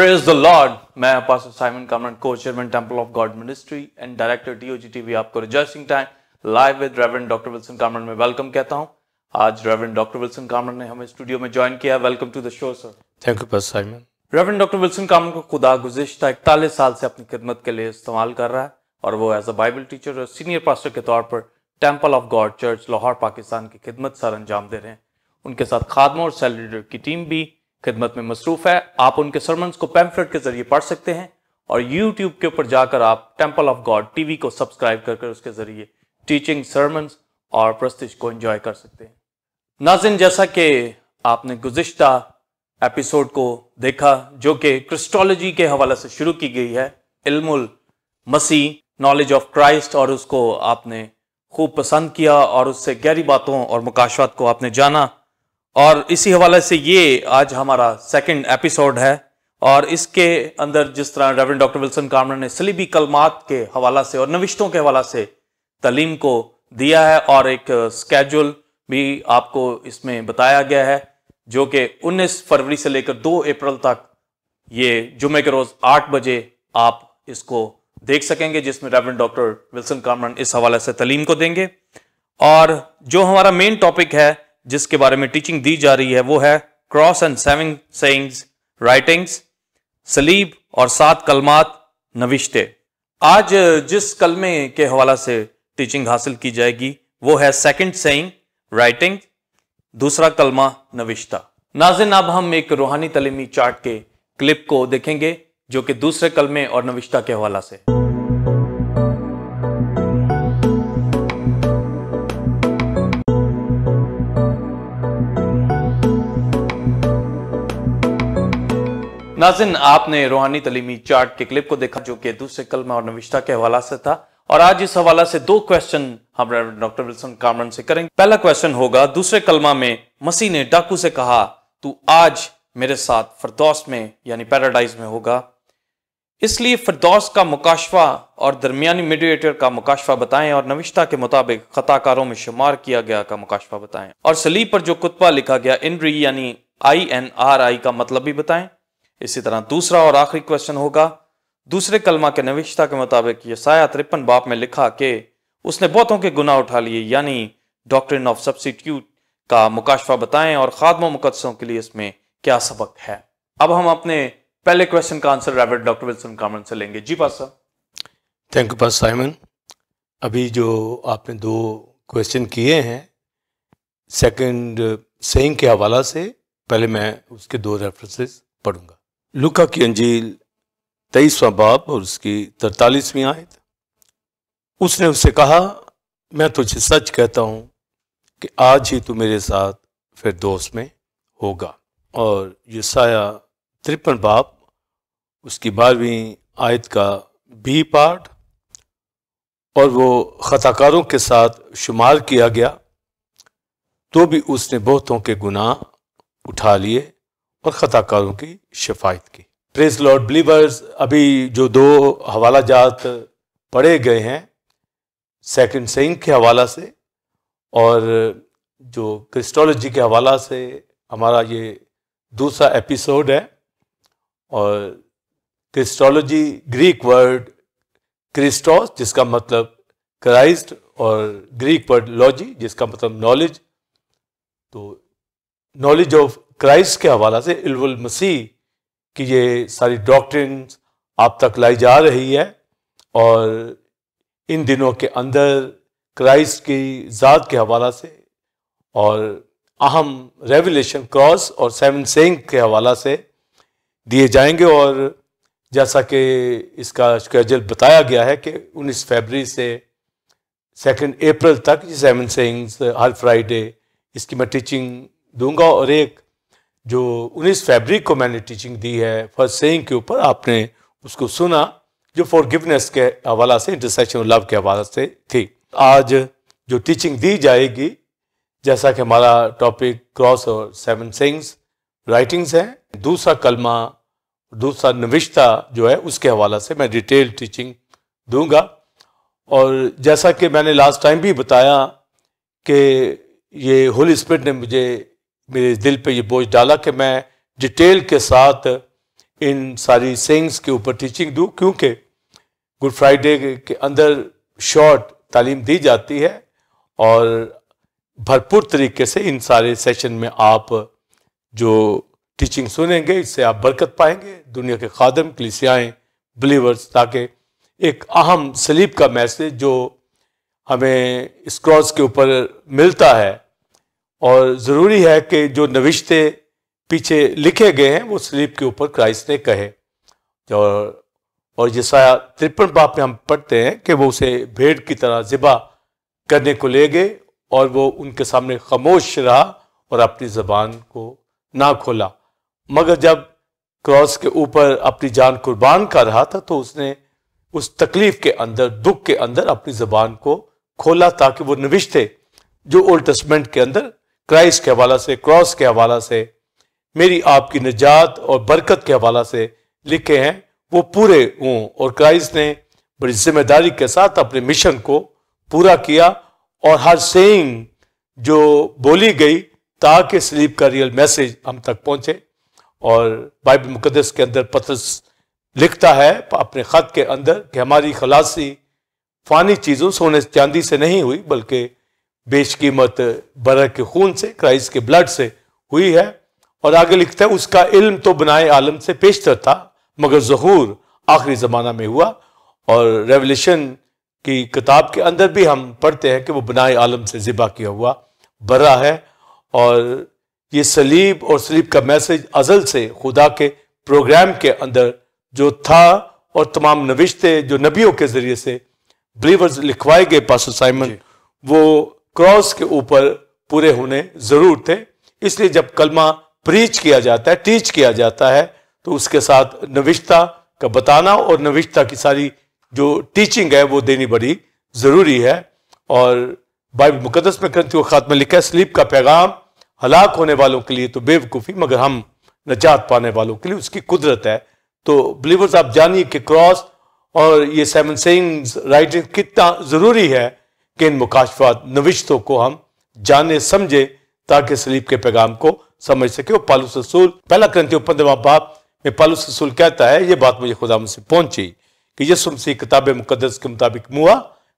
Praise the Lord. मैं pastor Simon Kamran को chairman temple of God ministry and director DOG TV आपको rejoicing time live with reverend doctor Wilson Kamran में welcome कहता हूं आज reverend doctor Wilson Kamran ने हमें स्टूडियो में ज्वाइन किया welcome to the show sir thank you pastor Simon reverend doctor Wilson Kamran को खुदा गुजश्ता इकतालीस साल से अपनी खिदमत के लिए इस्तेमाल कर रहा है और वो एज अ बाइबल टीचर और सीनियर पास्टर के तौर पर temple of God church Lahore Pakistan की खिदमत सर अंजाम दे रहे हैं उनके साथ खादमा और सेलिडर की टीम भी खिदमत में मसरूफ़ है आप उनके सरमन्स को पैम्फलेट के जरिए पढ़ सकते हैं और यूट्यूब के ऊपर जाकर आप टेम्पल ऑफ गॉड टीवी को सब्सक्राइब कर उसके ज़रिए टीचिंग सरमन्स और प्रस्तिश को इन्जॉय कर सकते हैं नाजिन जैसा कि आपने गुज्त एपिसोड को देखा जो कि क्रिस्टोलॉजी के हवाले से शुरू की गई है इल्मुल मसीह नॉलेज ऑफ क्राइस्ट और उसको आपने खूब पसंद किया और उससे गहरी बातों और मुकाशवात को आपने जाना और इसी हवाले से ये आज हमारा सेकंड एपिसोड है और इसके अंदर जिस तरह रेवन डॉक्टर विल्सन कामर ने सलीबी कलमात के हवाला से और नविश्तों के हवाला से तलीम को दिया है और एक स्केजुल भी आपको इसमें बताया गया है जो कि 19 फरवरी से लेकर 2 अप्रैल तक ये जुमे के रोज़ 8 बजे आप इसको देख सकेंगे जिसमें रेवन डॉक्टर विल्सन कामरन इस हवाले से तलीम को देंगे और जो हमारा मेन टॉपिक है जिसके बारे में टीचिंग दी जा रही है वो है cross and seven sayings writings सलीब और सात कलमात नविश्ते आज जिस कलमे के हवाला से टीचिंग हासिल की जाएगी वो है सेकंड सेइंग राइटिंग दूसरा कलमा नविश्ता नाजिन अब हम एक रूहानी तलीमी चार्ट के क्लिप को देखेंगे जो कि दूसरे कलमे और नविश्ता के हवाला से नाजिन आपने रूहानी तलीमी चार्ट के क्लिप को देखा जो कि दूसरे कलमा और नविश्ता के हवाला से था और आज इस हवाला से दो क्वेश्चन हम डॉक्टर विल्सन कामरन से करेंगे पहला क्वेश्चन होगा दूसरे कलमा में मसीह ने डाकू से कहा तू आज मेरे साथ फरदौस में यानी पैराडाइज में होगा इसलिए फरदौस का मुकाशवा और दरमियानी मीडिएटर का मुकाशवा बताएं और नविश्ता के मुताबिक खताकारों में शुमार किया गया का मुकाशवा बताएं और सलीब पर जो कुतबा लिखा गया इनरी यानी आई एन आर आई का मतलब भी बताएं इसी तरह दूसरा और आखिरी क्वेश्चन होगा दूसरे कलमा के नविश्ता के मुताबिक यसाया त्रिपन बाप में लिखा कि उसने बहुतों के गुनाह उठा लिए यानी डॉक्ट्रिन ऑफ सब्सिट्यूट का मुकाशफा बताएं और खादम मुकदसों के लिए इसमें क्या सबक है अब हम अपने पहले क्वेश्चन का answer reverend doctor Wilson Kamran से लेंगे जी पास थैंक यू पास साइमन अभी जो आपने दो क्वेश्चन किए हैं सेकंड सेइंग के हवाला से पहले मैं उसके दो रेफरेंसेस पढ़ूंगा लुका की अंजील तेईसवां बाप और उसकी तरतालीसवीं आयत उसने उससे कहा मैं तुझे सच कहता हूँ कि आज ही तू मेरे साथ फिर दोस्त में होगा और ये साया तिरपन बाप उसकी बारहवीं आयत का बी पार्ट और वो ख़ताकारों के साथ शुमार किया गया तो भी उसने बहुतों के गुनाह उठा लिए और खताकारों की शिफायत की प्रेस लॉर्ड बिलीवर्स अभी जो दो हवाला जात पढ़े गए हैं सेकंड सेंग के हवाला से और जो क्रिस्टोलॉजी के हवाला से हमारा ये दूसरा एपिसोड है और क्रिस्टोलॉजी ग्रीक वर्ड क्रिस्टोस जिसका मतलब क्राइस्ट और ग्रीक वर्ड लॉजी जिसका मतलब नॉलेज तो नॉलेज ऑफ क्राइस्ट के हवाला से इल्वल मसीह की ये सारी डॉक्ट्रिन आप तक लाई जा रही है और इन दिनों के अंदर क्राइस्ट की ज़ात के हवाला से और अहम रेवलेशन क्रॉस और सेवन सेंग के हवाला से दिए जाएंगे और जैसा कि इसका स्केजल बताया गया है कि 19 फरवरी से सेकेंड अप्रैल तक ये सेवन सेंग्स हर फ्राइडे इसकी मैं टीचिंग दूंगा और एक जो उन्नीस फरवरी को मैंने टीचिंग दी है फर्स्ट सेइंग के ऊपर आपने उसको सुना जो फॉरगिवनेस के हवाला से इंटरसेक्शन ऑफ लव के हवाले से थी आज जो टीचिंग दी जाएगी जैसा कि हमारा टॉपिक क्रॉस और सेवन सेंग्स राइटिंग्स हैं दूसरा कलमा दूसरा नविश्ता जो है उसके हवाला से मैं डिटेल टीचिंग दूंगा और जैसा कि मैंने लास्ट टाइम भी बताया कि ये होली स्पिरिट ने मुझे मेरे दिल पे ये बोझ डाला कि मैं डिटेल के साथ इन सारी सेंग्स के ऊपर टीचिंग दूँ क्योंकि गुड फ्राइडे के अंदर शॉर्ट तालीम दी जाती है और भरपूर तरीके से इन सारे सेशन में आप जो टीचिंग सुनेंगे इससे आप बरकत पाएंगे दुनिया के खादम कलिसियाएँ बिलीवर्स ताकि एक अहम सलीब का मैसेज जो हमें इस क्रॉस के ऊपर मिलता है और ज़रूरी है कि जो नविश्ते पीछे लिखे गए हैं वो स्लीप के ऊपर क्राइस्ट ने कहे और और जैसा तिरपन बाप में हम पढ़ते हैं कि वो उसे भेड़ की तरह ज़िबा करने को ले गए और वो उनके सामने खामोश रहा और अपनी ज़बान को ना खोला मगर जब क्रॉस के ऊपर अपनी जान कुर्बान कर रहा था तो उसने उस तकलीफ के अंदर दुख के अंदर अपनी ज़बान को खोला ताकि वो नविश थे जो ओल्ड टेस्टमेंट के अंदर क्राइस्ट के हवाला से क्रॉस के हवाला से मेरी आपकी निजात और बरकत के हवाला से लिखे हैं वो पूरे हों और क्राइस्ट ने बड़ी जिम्मेदारी के साथ अपने मिशन को पूरा किया और हर सेंग जो बोली गई ताकि स्लीप का रियल मैसेज हम तक पहुंचे और बाइबल मुकदस के अंदर पत्र लिखता है अपने ख़त के अंदर कि हमारी खलासी फ़ानी चीज़ों सोने चांदी से नहीं हुई बल्कि बेशकीमत बरह के खून से क्राइस्ट के ब्लड से हुई है और आगे लिखता है उसका इल्म तो बनाए आलम से पेशतर था मगर जहूर आखिरी ज़माना में हुआ और रेवल्यूशन की किताब के अंदर भी हम पढ़ते हैं कि वो बनाए आलम से ज़िबा किया हुआ बरा है और ये सलीब और सलीब का मैसेज अजल से खुदा के प्रोग्राम के अंदर जो था और तमाम नविश्ते जो नबियों के ज़रिए से बिलीवर्स लिखवाए गए पास साइमन वो क्रॉस के ऊपर पूरे होने जरूर थे इसलिए जब कलमा प्रीच किया जाता है टीच किया जाता है तो उसके साथ नविश्ता का बताना और नविश्ता की सारी जो टीचिंग है वो देनी बड़ी ज़रूरी है और बाइबल मुकदस में ग्रंथ को में लिखा है स्लीप का पैगाम हलाक होने वालों के लिए तो बेवकूफ़ी मगर हम नजात पाने वालों के लिए उसकी कुदरत है तो बिलीवर्स आप जानिए कि क्रॉस और ये सेवन सिंह राइटिंग कितना ज़रूरी है कि इन मुकाशफात नविश्तों को हम जाने समझे ताकि सलीब के पैगाम को समझ सके और पालू ससूल पहला क्रंथियों पंद्रवा बाप में पालू ससूल कहता है ये बात मुझे खुदा मुझसे पहुंची कि यह सुमसी किताब मुकदस के मुताबिक मुआ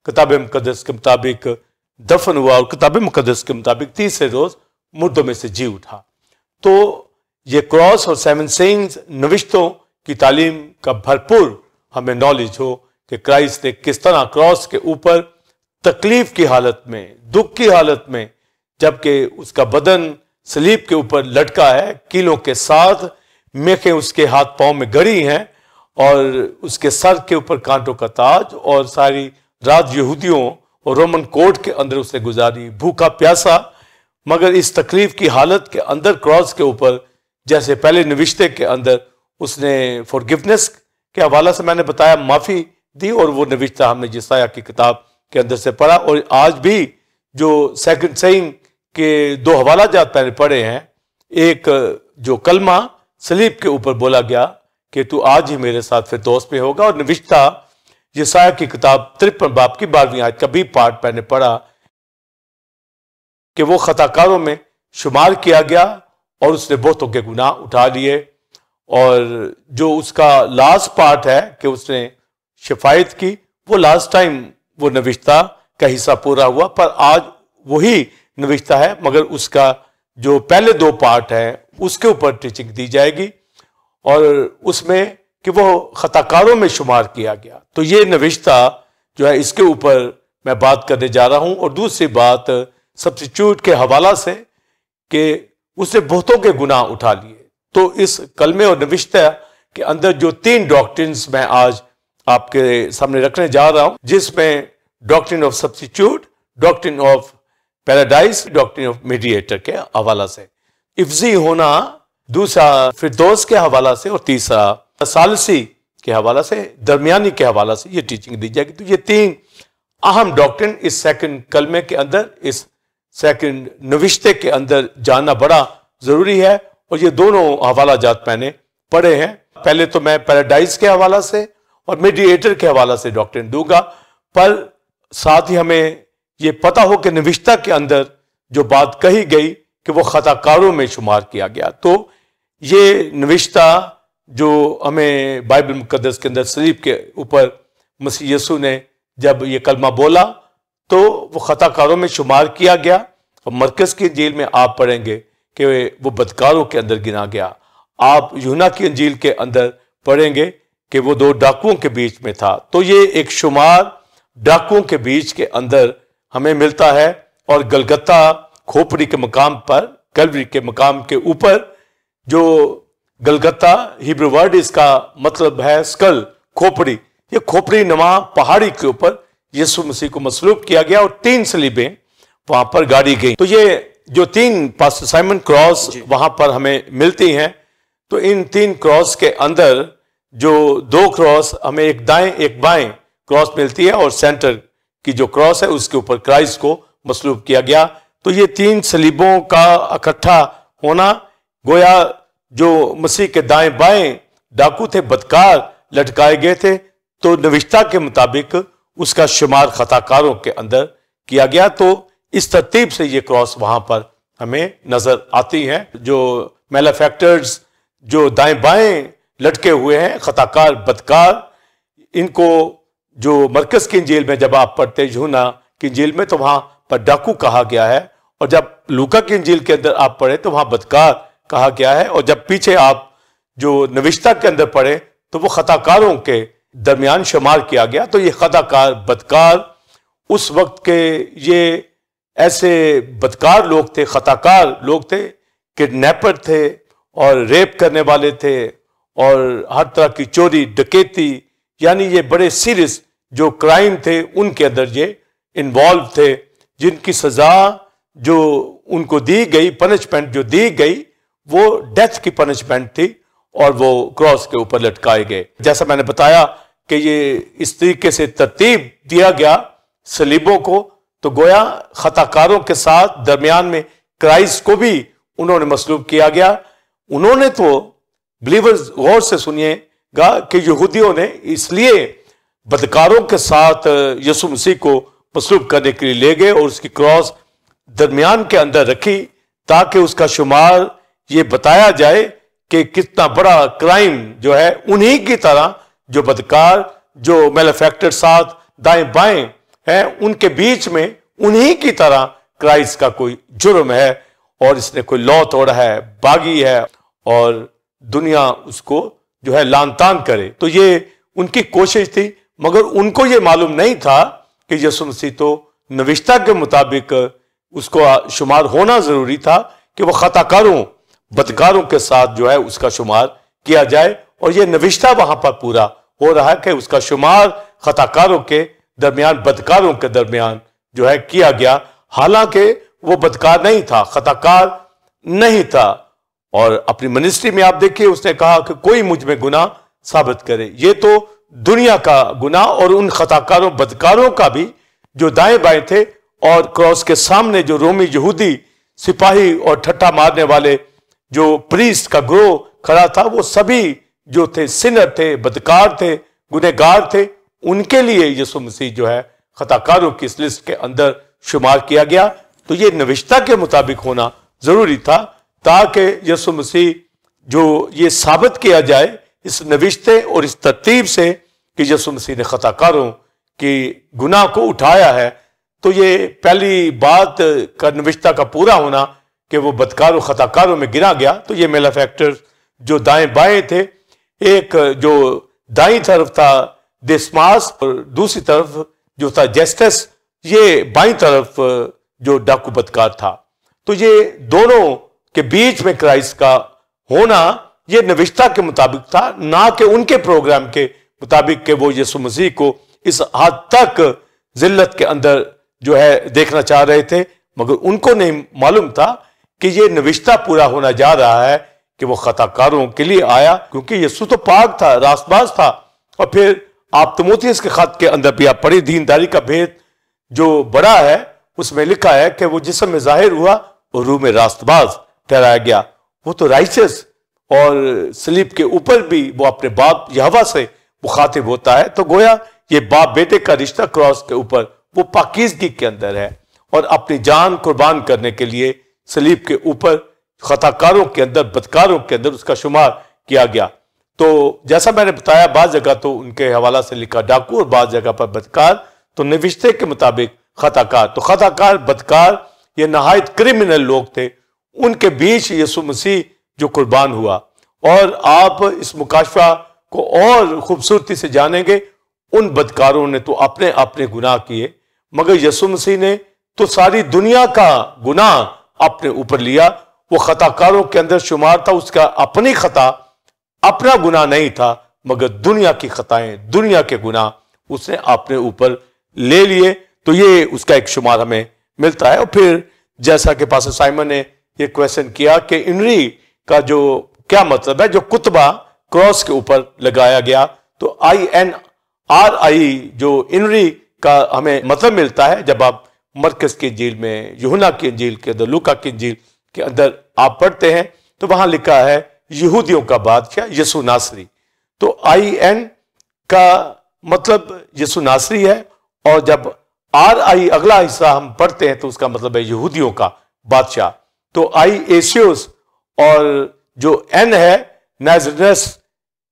किताब मुकदस के मुताबिक दफन हुआ और किताब मुकदस के मुताबिक तीसरे रोज मुर्दों में से जी उठा तो ये क्रॉस और सेवन सेंस नविश्तों की तालीम का भरपूर हमें नॉलेज हो कि क्राइस्ट ने किस तरह क्रॉस के ऊपर तकलीफ की हालत में दुख की हालत में जबकि उसका बदन सलीब के ऊपर लटका है कीलों के साथ मेखें उसके हाथ पांव में गड़ी हैं और उसके सर के ऊपर कांटों का ताज और सारी रात यहूदियों और रोमन कोर्ट के अंदर उसने गुजारी भूखा प्यासा मगर इस तकलीफ की हालत के अंदर क्रॉस के ऊपर जैसे पहले नविश्ते के अंदर उसने फॉरगिवनेस के हवाला से मैंने बताया माफ़ी दी और वो निविश्ता हमने जिसाया की किताब के अंदर से पढ़ा और आज भी जो सेकंड सेइंग के दो हवाला जात मैंने पढ़े हैं एक जो कलमा सलीब के ऊपर बोला गया कि तू आज ही मेरे साथ फिर दोस्त में होगा और ये यसाया की किताब त्रिपन बाप की बारहवीं आज का भी पार्ट मैंने पढ़ा कि वो खताकारों में शुमार किया गया और उसने बहुतों के गुनाह उठा लिए और जो उसका लास्ट पार्ट है कि उसने शिफायत की वो लास्ट टाइम वो नविश्ता का हिस्सा पूरा हुआ पर आज वही नविश्ता है मगर उसका जो पहले दो पार्ट है उसके ऊपर टीचिंग दी जाएगी और उसमें कि वो खताकारों में शुमार किया गया तो ये नविश्ता जो है इसके ऊपर मैं बात करने जा रहा हूं और दूसरी बात सब्सिट्यूट के हवाला से कि उसने बहुतों के गुनाह उठा लिए तो इस कलमे और नविश्ता के अंदर जो तीन डॉक्ट्रिन्स मैं आज आपके सामने रखने जा रहा हूं जिसमें doctrine of substitute doctrine of paradise doctrine of mediator के हवाला से इफ्जी होना दूसरा फिरदोस के हवाला से और तीसरा सालसी के हवाला से दरमियानी के हवाला से ये टीचिंग दी जाएगी तो ये तीन अहम डॉक्ट्रिन इस सेकंड कलमे के अंदर इस सेकंड नविश्ते के अंदर जानना बड़ा जरूरी है और ये दोनों हवाला जात मैंने पढ़े हैं पहले तो मैं पैराडाइज के हवाला से और मेडिएटर के हवाला से डॉक्ट्रिन दूंगा पर साथ ही हमें ये पता हो कि निविष्ता के अंदर जो बात कही गई कि वो खताकारों में शुमार किया गया तो ये नविश्ता जो हमें बाइबल मुकदस के अंदर शरीफ के ऊपर मसी यसु ने जब ये कलमा बोला तो वो खताकारों में शुमार किया गया और मरकज़ की जेल में आप पढ़ेंगे कि वो बदकारों के अंदर गिना गया आप यूना की अंजील के अंदर पढ़ेंगे कि वो दो डाकुओं के बीच में था तो ये एक शुमार डाकुओं के बीच के अंदर हमें मिलता है और गलगत्ता खोपड़ी के मकाम पर कलवरी के मकाम के ऊपर जो गलगत्ता हिब्रू वर्ड इसका मतलब है स्कल खोपड़ी ये खोपड़ी नमा पहाड़ी के ऊपर यीशु मसीह को मसलूब किया गया और तीन सलीबें वहां पर गाड़ी गई तो ये जो तीन पास साइमन क्रॉस वहां पर हमें मिलती हैं तो इन तीन क्रॉस के अंदर जो दो क्रॉस हमें एक दाएं एक बाएं क्रॉस मिलती है और सेंटर की जो क्रॉस है उसके ऊपर क्राइस्ट को मसलूब किया गया तो ये तीन सलीबों का इकट्ठा होना गोया जो मसीह के दाएं बाएं डाकू थे बदकार लटकाए गए थे तो नविश्ता के मुताबिक उसका शुमार खताकारों के अंदर किया गया तो इस तरतीब से ये क्रॉस वहां पर हमें नजर आती है जो मेलाफेक्टर्स जो दाएं बाएं लटके हुए हैं खताकार बदकार इनको जो मरकज़ की जेल में जब आप पढ़ते झूना की जेल में तो वहाँ पर डाकू कहा गया है और जब लूका की जेल के अंदर आप पढ़े तो वहां बदकार कहा गया है और जब पीछे आप जो नविश्ता के अंदर पढ़े तो वो खताकारों के दरमियान शुमार किया गया तो ये खताकार बदकार उस वक्त के ये ऐसे बदकार लोग थे खताकार लोग थे किडनेपर थे और रेप करने वाले थे और हर तरह की चोरी डकैती यानी ये बड़े सीरियस जो क्राइम थे उनके अंदर ये इन्वॉल्व थे जिनकी सज़ा जो उनको दी गई पनिशमेंट जो दी गई वो डेथ की पनिशमेंट थी और वो क्रॉस के ऊपर लटकाए गए जैसा मैंने बताया कि ये इस तरीके से तरतीब दिया गया सलीबों को तो गोया खताकारों के साथ दरमियान में क्राइस्ट को भी उन्होंने मसलूब किया गया उन्होंने तो बिलीवर्स गौर से सुनिएगा कि यहूदियों ने इसलिए बदकारों के साथ यसु मसीह को मसलूब करने के लिए ले गए और उसकी क्रॉस दरमियान के अंदर रखी ताकि उसका शुमार ये बताया जाए कि कितना बड़ा क्राइम जो है उन्हीं की तरह जो बदकार जो मैनुफैक्टर साथ दाएं बाएं हैं उनके बीच में उन्हीं की तरह क्राइस्ट का कोई जुर्म है और इसने कोई लौ तोड़ा है बागी है और दुनिया उसको जो है लानतान करे तो ये उनकी कोशिश थी मगर उनको ये मालूम नहीं था कि यसु मसीह तो नविश्ता के मुताबिक उसको शुमार होना ज़रूरी था कि वह ख़ताकारों बदकारों के साथ जो है उसका शुमार किया जाए और यह नविश्ता वहां पर पूरा हो रहा है कि उसका शुमार ख़ताकारों के दरमियान बदकारों के दरमियान जो है किया गया हालांकि वो बदकार नहीं था ख़ताकार नहीं था और अपनी मिनिस्ट्री में आप देखिए उसने कहा कि कोई मुझ में गुना साबित करे ये तो दुनिया का गुना और उन खताकारों बदकारों का भी जो दाएं बाएं थे और क्रॉस के सामने जो रोमी यहूदी सिपाही और ठट्ठा मारने वाले जो प्रीस्ट का ग्रोह खड़ा था वो सभी जो थे सिनर थे बदकार थे गुनेगार थे उनके लिए यीशु मसीह जो है खताकारों की इस लिस्ट के अंदर शुमार किया गया तो ये नविश्ता के मुताबिक होना जरूरी था ताकि यसु मसीह जो ये साबित किया जाए इस नविश्ते और इस तरतीब से कि यसु मसीह ने ख़ताकारों की गुनाह को उठाया है तो ये पहली बात का नविश्ता का पूरा होना कि वो बदकारों ख़ताकारों में गिरा गया तो ये मेला फैक्टर जो दाएं बाएं थे एक जो दाई तरफ था दिस्मास और दूसरी तरफ जो था जेस्टस ये बाई तरफ जो डाकू बदकार था तो ये दोनों के बीच में क्राइस्ट का होना यह निविष्ठा के मुताबिक था ना कि उनके प्रोग्राम के मुताबिक के वो यीशु मसीह को इस हद तक जिल्लत के अंदर जो है देखना चाह रहे थे मगर उनको नहीं मालूम था कि ये निविष्ठा पूरा होना जा रहा है कि वो खताकारों के लिए आया क्योंकि यीशु तो पाक था रास्तबाज था और फिर आप तमोतियस के खत के अंदर भी आप पढ़ी दीनदारी का भेद जो बड़ा है उसमें लिखा है कि वो जिसम में जाहिर हुआ और रूह में रास्तबाज ठहराया गया वो तो राइसेस और स्लीप के ऊपर भी वो अपने बाप यहावा से मुखातिब होता है तो गोया ये बाप बेटे का रिश्ता क्रॉस के ऊपर वो पाकिजगी के अंदर है और अपनी जान कुर्बान करने के लिए सलीब के ऊपर खताकारों के अंदर बदकारों के अंदर उसका शुमार किया गया तो जैसा मैंने बताया बाद जगह तो उनके हवाला से लिखा डाकू और बाद जगह पर बदकार तो निविश्ते के मुताबिक खताकार तो खताकार बदकार ये नहायत क्रिमिनल लोग थे उनके बीच यसु मसीह जो कुर्बान हुआ और आप इस मुकाशफा को और खूबसूरती से जानेंगे उन बदकारों ने तो अपने अपने गुनाह किए मगर यसु मसीह ने तो सारी दुनिया का गुनाह अपने ऊपर लिया वो खताकारों के अंदर शुमार था उसका अपनी खता अपना गुनाह नहीं था मगर दुनिया की खताएं दुनिया के गुनाह उसने अपने ऊपर ले लिए तो ये उसका एक शुमार हमें मिलता है और फिर जैसा कि पास साइमन ने ये क्वेश्चन किया कि इनरी का जो क्या मतलब है जो कुतबा क्रॉस के ऊपर लगाया गया तो आई एन आर आई जो इनरी का हमें मतलब मिलता है जब आप मरकज की झील में यहुना की झील के अंदर लुका की झील के अंदर आप पढ़ते हैं तो वहां लिखा है यहूदियों का बादशाह यसु नासरी तो आई एन का मतलब यसु नासरी है और जब आर आई अगला हिस्सा हम पढ़ते हैं तो उसका मतलब है यहूदियों का बादशाह तो आई एशियोस और जो एन है नैजरस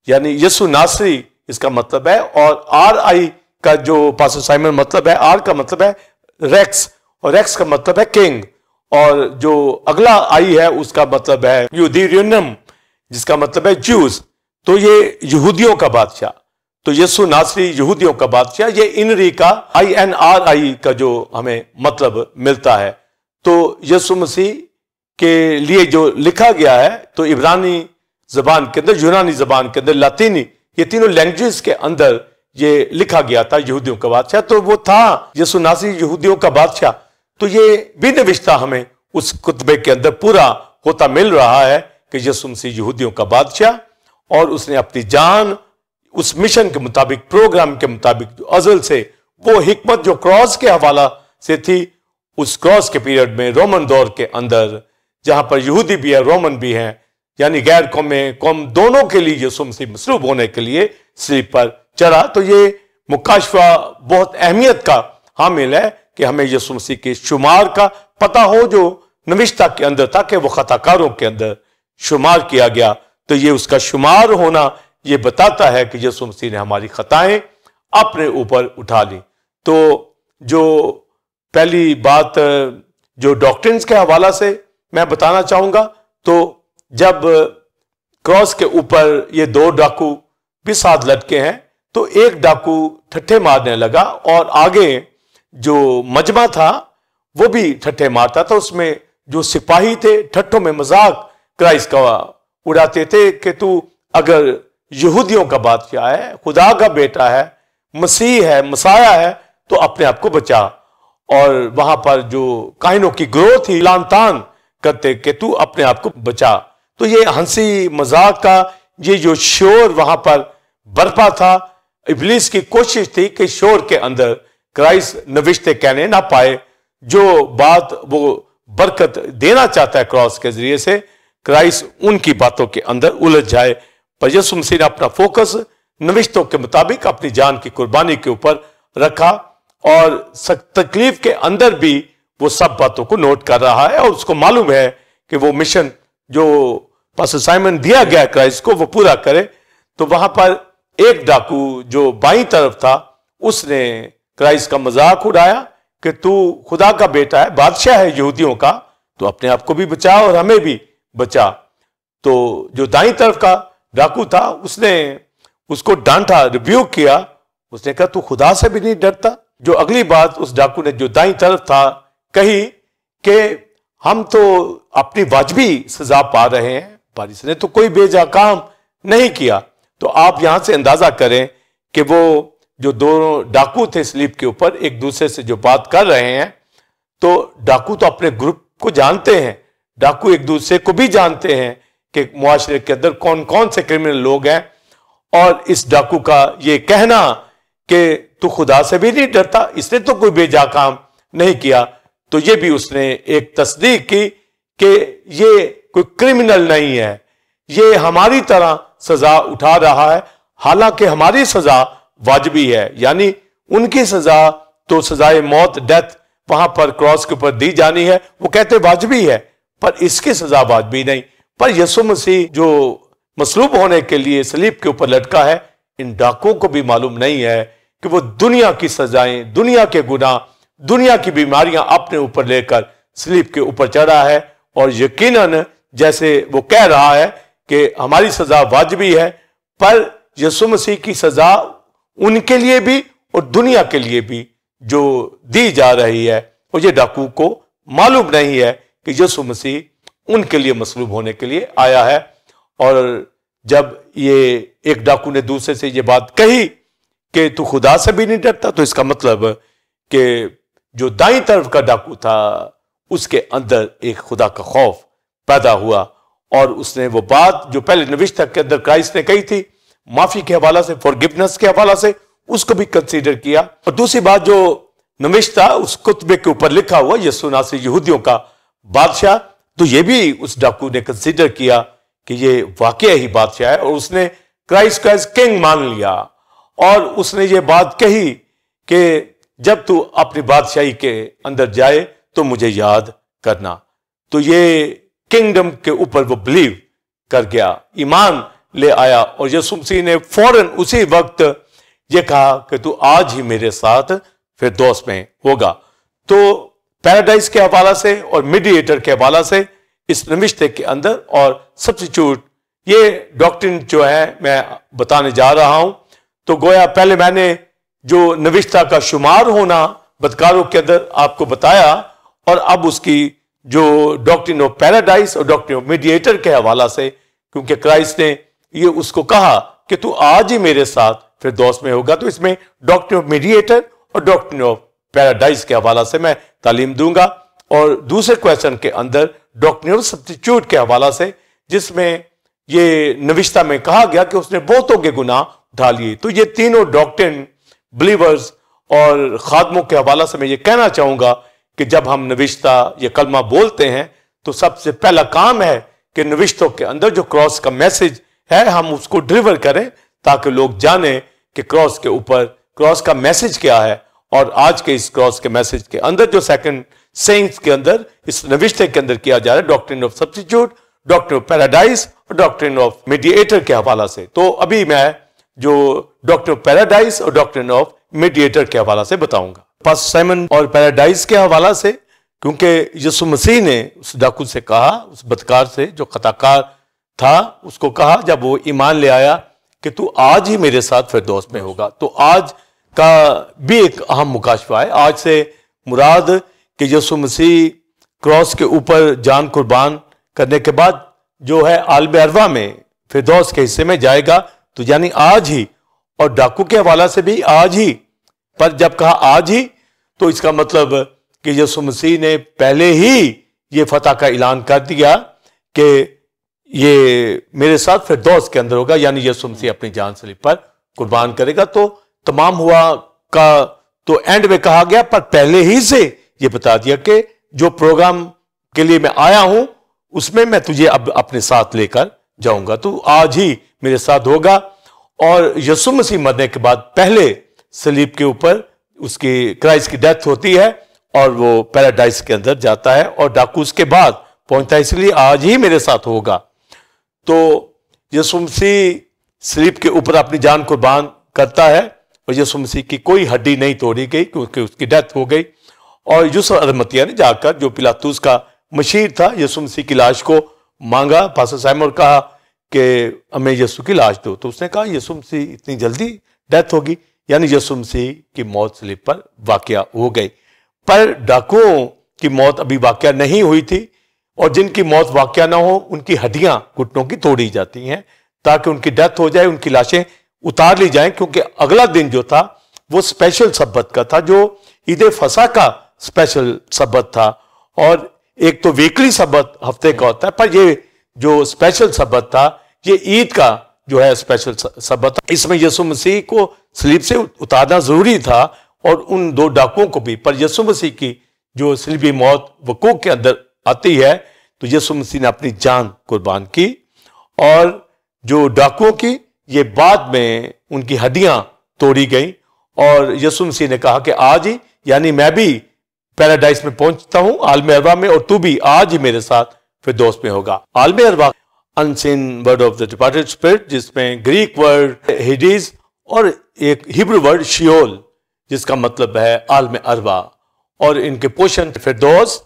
यानी यसु नासरी इसका मतलब है और आर आई का जो पासो साइमन मतलब है आर का मतलब है रेक्स और रेक्स का मतलब है किंग और जो अगला आई है उसका मतलब है यूदीरियनम जिसका मतलब है जूस तो ये यहूदियों का बादशाह तो यसु नासरी यहूदियों का बादशाह ये इनरी का आई एन आर आई का जो हमें मतलब मिलता है तो यसु मसीह के लिए जो लिखा गया है तो इब्रानी जबान के अंदर यूनानी जबान के अंदर लातीनी ये तीनों लैंग्वेज के अंदर ये लिखा गया था यहूदियों का बादशाह तो वो था यसुनासी यहूदियों का बादशाह तो ये भी नविश्ता हमें उस कुतबे के अंदर पूरा होता मिल रहा है कि यसु मसीह यहूदियों का बादशाह और उसने अपनी जान उस मिशन के मुताबिक प्रोग्राम के मुताबिक अजल से वो हिकमत जो क्रॉस के हवाला से थी उस क्रॉस के पीरियड में रोमन दौर के अंदर जहां पर यहूदी भी है रोमन भी है यानी गैर कौमे कौम दोनों के लिए यीशु मसीह मसरूब होने के लिए स्लीप पर चढ़ा तो ये मुकाशवा बहुत अहमियत का हामिल है कि हमें यीशु मसीह के शुमार का पता हो जो नविश्ता के अंदर था कि वह खताकारों के अंदर शुमार किया गया तो ये उसका शुमार होना ये बताता है कि यीशु मसीह ने हमारी खताएं अपने ऊपर उठा ली तो जो पहली बात जो डॉक्टर के हवाला से मैं बताना चाहूंगा तो जब क्रॉस के ऊपर ये दो डाकू भी साथ लटके हैं तो एक डाकू ठट्ठे मारने लगा और आगे जो मजमा था वो भी ठट्ठे मारता था उसमें जो सिपाही थे ठट्ठों में मजाक क्राइस का उड़ाते थे कि तू अगर यहूदियों का बात क्या है खुदा का बेटा है मसीह है मसाया है तो अपने आप को बचा और वहां पर जो काहिनों की ग्रोथ थी लानतान करते कि तू अपने आप को बचा तो ये हंसी मजाक का ये जो शोर वहां पर बरपा था इबलीस की कोशिश थी कि शोर के अंदर क्राइस्ट नविश्ते कहने ना पाए जो बात वो बरकत देना चाहता है क्रॉस के जरिए से क्राइस्ट उनकी बातों के अंदर उलझ जाए पर यसु मसीह ने अपना फोकस नविश्तों के मुताबिक अपनी जान की कुर्बानी के ऊपर रखा और तकलीफ के अंदर भी वो सब बातों को नोट कर रहा है और उसको मालूम है कि वो मिशन जो पास असाइनमेंट दिया गया क्राइस्ट को वो पूरा करे तो वहां पर एक डाकू जो बाई तरफ था उसने क्राइस्ट का मजाक उड़ाया कि तू खुदा का बेटा है बादशाह है यहूदियों का तो अपने आप को भी बचा और हमें भी बचा तो जो दाई तरफ का डाकू था उसने उसको डांटा रिव्यू किया उसने कहा तू खुदा से भी नहीं डरता जो अगली बात उस डाकू ने जो दाई तरफ था कही कि हम तो अपनी वाजबी सजा पा रहे हैं पर इसने तो कोई बेजा काम नहीं किया तो आप यहां से अंदाजा करें कि वो जो दोनों डाकू थे स्लीप के ऊपर एक दूसरे से जो बात कर रहे हैं तो डाकू तो अपने ग्रुप को जानते हैं डाकू एक दूसरे को भी जानते हैं कि मुआरे के अंदर कौन कौन से क्रिमिनल लोग हैं और इस डाकू का ये कहना कि तू खुदा से भी नहीं डरता इसने तो कोई बेजा काम नहीं किया तो ये भी उसने एक तस्दीक की कि ये कोई क्रिमिनल नहीं है ये हमारी तरह सजा उठा रहा है हालांकि हमारी सजा वाजबी है यानी उनकी सजा तो सजाए मौत डेथ वहां पर क्रॉस के ऊपर दी जानी है वो कहते वाजबी है पर इसकी सजा वाजबी नहीं पर यसु मसीह जो मसलूब होने के लिए सलीब के ऊपर लटका है इन डाकुओं को भी मालूम नहीं है कि वो दुनिया की सजाएं दुनिया के गुना दुनिया की बीमारियां अपने ऊपर लेकर स्लीप के ऊपर चढ़ा है और यकीनन जैसे वो कह रहा है कि हमारी सजा वाजबी है पर यसु मसीह की सजा उनके लिए भी और दुनिया के लिए भी जो दी जा रही है और ये डाकू को मालूम नहीं है कि यसु मसीह उनके लिए मसलूब होने के लिए आया है और जब ये एक डाकू ने दूसरे से ये बात कही कि तू खुदा से भी नहीं डरता तो इसका मतलब कि जो दाई तरफ का डाकू था उसके अंदर एक खुदा का खौफ पैदा हुआ और उसने वो बात जो पहले नविश्ता के अंदर क्राइस्ट ने कही थी माफी के हवाला से फॉरगिवनेस के हवाला से उसको भी कंसीडर किया और दूसरी बात जो नविश्ता उस कुतबे के ऊपर लिखा हुआ यसुनासी यहूदियों का बादशाह तो ये भी उस डाकू ने कंसीडर किया कि ये वाकई ही बादशाह है और उसने क्राइस्ट का किंग मान लिया और उसने ये बात कही कि जब तू अपनी बादशाही के अंदर जाए तो मुझे याद करना तो ये किंगडम के ऊपर वो बिलीव कर गया ईमान ले आया और यसुमसी ने फौरन उसी वक्त ये कहा कि तू आज ही मेरे साथ फिर दोस्त में होगा तो पैराडाइज के हवाला से और मीडिएटर के हवाला से इस रिश्ते के अंदर और सब्सिट्यूट ये डॉक्टर जो है मैं बताने जा रहा हूं तो गोया पहले मैंने जो नविश्ता का शुमार होना बदकारों के अंदर आपको बताया और अब उसकी जो डॉक्ट्रिन ऑफ पैराडाइज और डॉक्टर ऑफ मीडिएटर के हवाला से क्योंकि क्राइस्ट ने ये उसको कहा कि तू आज ही मेरे साथ फिर दोस्त में होगा तो इसमें डॉक्टर ऑफ मीडिएटर और डॉक्टर ऑफ पैराडाइज के हवाला से मैं तालीम दूंगा और दूसरे क्वेश्चन के अंदर डॉक्टर ऑफ सब्सटीट्यूट के हवाला से जिसमें ये नविश्ता में कहा गया कि उसने बहुतों के गुना उठा लिए तो ये तीनों डॉक्टर बिलीवर्स और खादमों के हवाला से मैं ये कहना चाहूंगा कि जब हम नविश्ता या कलमा बोलते हैं तो सबसे पहला काम है कि नविश्तों के अंदर जो क्रॉस का मैसेज है हम उसको डिलीवर करें ताकि लोग जाने कि क्रॉस के ऊपर क्रॉस का मैसेज क्या है और आज के इस क्रॉस के मैसेज के अंदर जो सेकंड सेंस के अंदर इस नविश्ते के अंदर किया जा रहा है doctrine of substitute doctor of paradise और डॉक्ट्रिन ऑफ मीडिएटर के हवाला से तो अभी मैं जो डॉक्टर पैराडाइज और डॉक्टर ऑफ मीडिएटर के हवाला से बताऊंगा पास साइमन और पैराडाइज के हवाला से क्योंकि यसु मसीह ने उस डाकू से कहा उस बदकार से जो खताकार था उसको कहा जब वो ईमान ले आया कि तू आज ही मेरे साथ फिरदौस में होगा तो आज का भी एक अहम मुकाशवा है आज से मुराद कि यसु मसीह क्रॉस के ऊपर जान कुर्बान करने के बाद जो है आलब अरवा में फिरदौस के हिस्से में जाएगा तो यानी आज ही और डाकू के हवाला से भी आज ही पर जब कहा आज ही तो इसका मतलब कि यसु मसीह ने पहले ही ये फतह का ऐलान कर दिया कि ये मेरे साथ फिर दोस्त के अंदर होगा यानी यसु मसीह अपनी जान सलीब पर कुर्बान करेगा तो तमाम हुआ का तो एंड में कहा गया पर पहले ही से ये बता दिया कि जो प्रोग्राम के लिए मैं आया हूं उसमें मैं तुझे अब अपने साथ लेकर जाऊंगा तो आज ही मेरे साथ होगा और यसु मसीह मरने के बाद पहले सलीब के ऊपर उसकी क्राइस्ट की डेथ होती है और वो पैराडाइज के अंदर जाता है और डाकू उसके बाद पहुंचता है इसलिए आज ही मेरे साथ होगा तो यसु मसीह स्लीप के ऊपर अपनी जान कुर्बान करता है और यसु मसीह की कोई हड्डी नहीं तोड़ी गई क्योंकि उसकी डेथ हो गई और यूसुफ अदमतिया ने जाकर जो पिलातूस का मशीर था यसु मसीह की लाश को मांगा पासा साहब और कहा कि हमें यसु की लाश दो तो उसने कहा यसु मसीह इतनी जल्दी डेथ होगी यानी यसु मसीह की मौत स्लिप पर वाक्य हो गई पर डाकुओं की मौत अभी वाक्य नहीं हुई थी और जिनकी मौत वाक्य ना हो उनकी हड्डियां घुटनों की तोड़ी जाती हैं ताकि उनकी डेथ हो जाए उनकी लाशें उतार ली जाएं क्योंकि अगला दिन जो था वो स्पेशल सब्बत का था जो ईद फसा का स्पेशल सब्बत था और एक तो वीकली सबक हफ्ते का होता है पर ये जो स्पेशल सबक था ये ईद का जो है स्पेशल सबक था इसमें यसु मसीह को स्लीप से उतारना ज़रूरी था और उन दो डाकुओं को भी पर यसु मसीह की जो स्लीपी मौत वकूक के अंदर आती है तो यसु मसीह ने अपनी जान कुर्बान की और जो डाकुओं की ये बाद में उनकी हड्डियां तोड़ी गई और यसु मसीह ने कहा कि आज ही यानी मैं भी पैराडाइज में पहुंचता हूँ आलम अरवा में और तू भी आज ही मेरे साथ फिर दोस्त में होगा आलम अरवा unseen world of the departed spirit जिसमें ग्रीक वर्ड हिडीज और एक हिब्रू वर्ड शियोल जिसका मतलब है आलम अरवा और इनके पोषण फिरदोस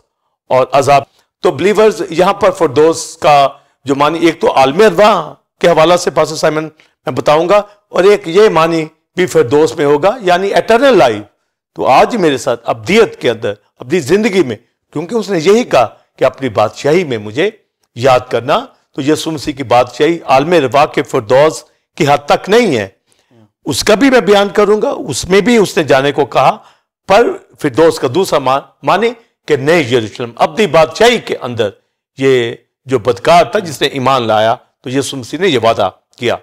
और अजाब तो बिलीवर्स यहां पर दोस्त का जो मानी एक तो आलम अरवा के हवाला से पास साइमन मैं बताऊंगा और एक ये मानी भी फिर दोस्त में होगा यानी एटर्नल लाइफ तो आज मेरे साथ अब्दियत के अंदर अपनी जिंदगी में क्योंकि उसने यही कहा कि अपनी बादशाही में मुझे याद करना तो यसु मसीह की बादशाही आलम रवा के फरदौज की हद तक नहीं है उसका भी मैं बयान करूंगा उसमें भी उसने जाने को कहा पर फिरदौस का दूसरा मान माने कि नए यरूशलेम अपनी बादशाही के अंदर ये जो बदकार था जिसने ईमान लाया तो यसु मसीह ने यह वादा किया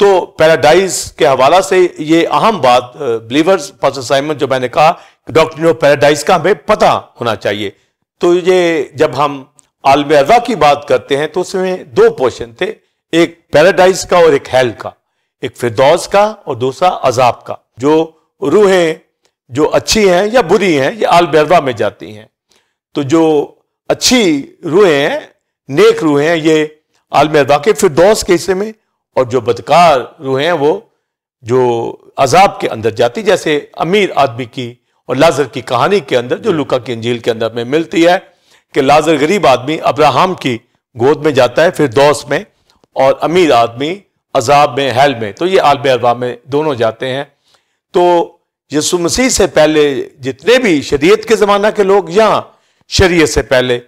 तो पैराडाइज के हवाला से ये अहम बात बिलीवर्स पास असाइनमेंट जो मैंने कहा डॉक्टर पैराडाइज का हमें पता होना चाहिए तो ये जब हम आलम अजा की बात करते हैं तो उसमें दो पोर्शन थे एक पैराडाइज का और एक हेल का एक फिरदौस का और दूसरा अजाब का जो रूहें जो अच्छी हैं या बुरी हैं ये आलम अरवा में जाती हैं तो जो अच्छी रूहें हैं नेक रूहें हैं ये आलम अजा के फिरदौस के हिस्से में और जो बदकार रूहें हैं वो जो अजाब के अंदर जाती जैसे अमीर आदमी की और लाजर की कहानी के अंदर जो लुका की अंजील के अंदर में मिलती है कि लाजर गरीब आदमी अब्राहम की गोद में जाता है फिर दोस्त में और अमीर आदमी अजाब में हेल में तो ये आलम अरबा में दोनों जाते हैं तो यसु मसीह से पहले जितने भी शरीयत के ज़माना के लोग या शरीयत से पहले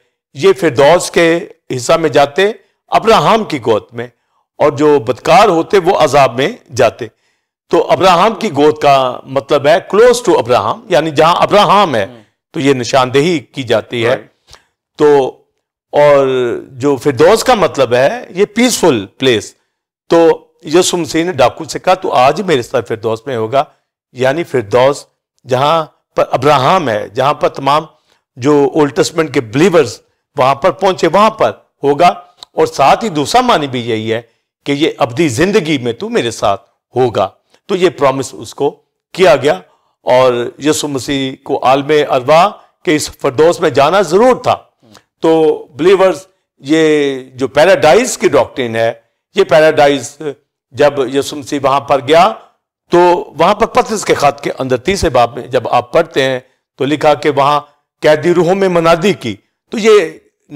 ये फिर दौस के हिस्सा में जाते अब्राहम की गोद में और जो बदकार होते वो अजाब में जाते तो अब्राहम की गोद का मतलब है क्लोज टू अब्राहम यानी जहां अब्राहम है तो ये निशानदेही की जाती है तो और जो फिरदौस का मतलब है ये पीसफुल प्लेस तो यसुम सिंह ने डाकू से कहा तो आज मेरे साथ फिरदौस में होगा यानी फिरदौस जहां पर अब्राहम है जहां पर तमाम जो ओल्ड टेस्टमेंट के बिलीवर्स वहां पर पहुंचे वहां पर होगा और साथ ही दूसरा मानी भी यही है कि ये अवधि जिंदगी में तू मेरे साथ होगा तो ये प्रॉमिस उसको किया गया और यसु मसीह को आलम अरवा के इस फरदोस में जाना जरूर था तो बिलीवर्स ये जो पैराडाइज की डॉक्ट्रिन है ये पैराडाइज जब यसु मसीह वहां पर गया तो वहां पर पत्र के खात के अंदर तीसरे बाब में जब आप पढ़ते हैं तो लिखा कि वहां कैदी रूहों में मनादी की तो ये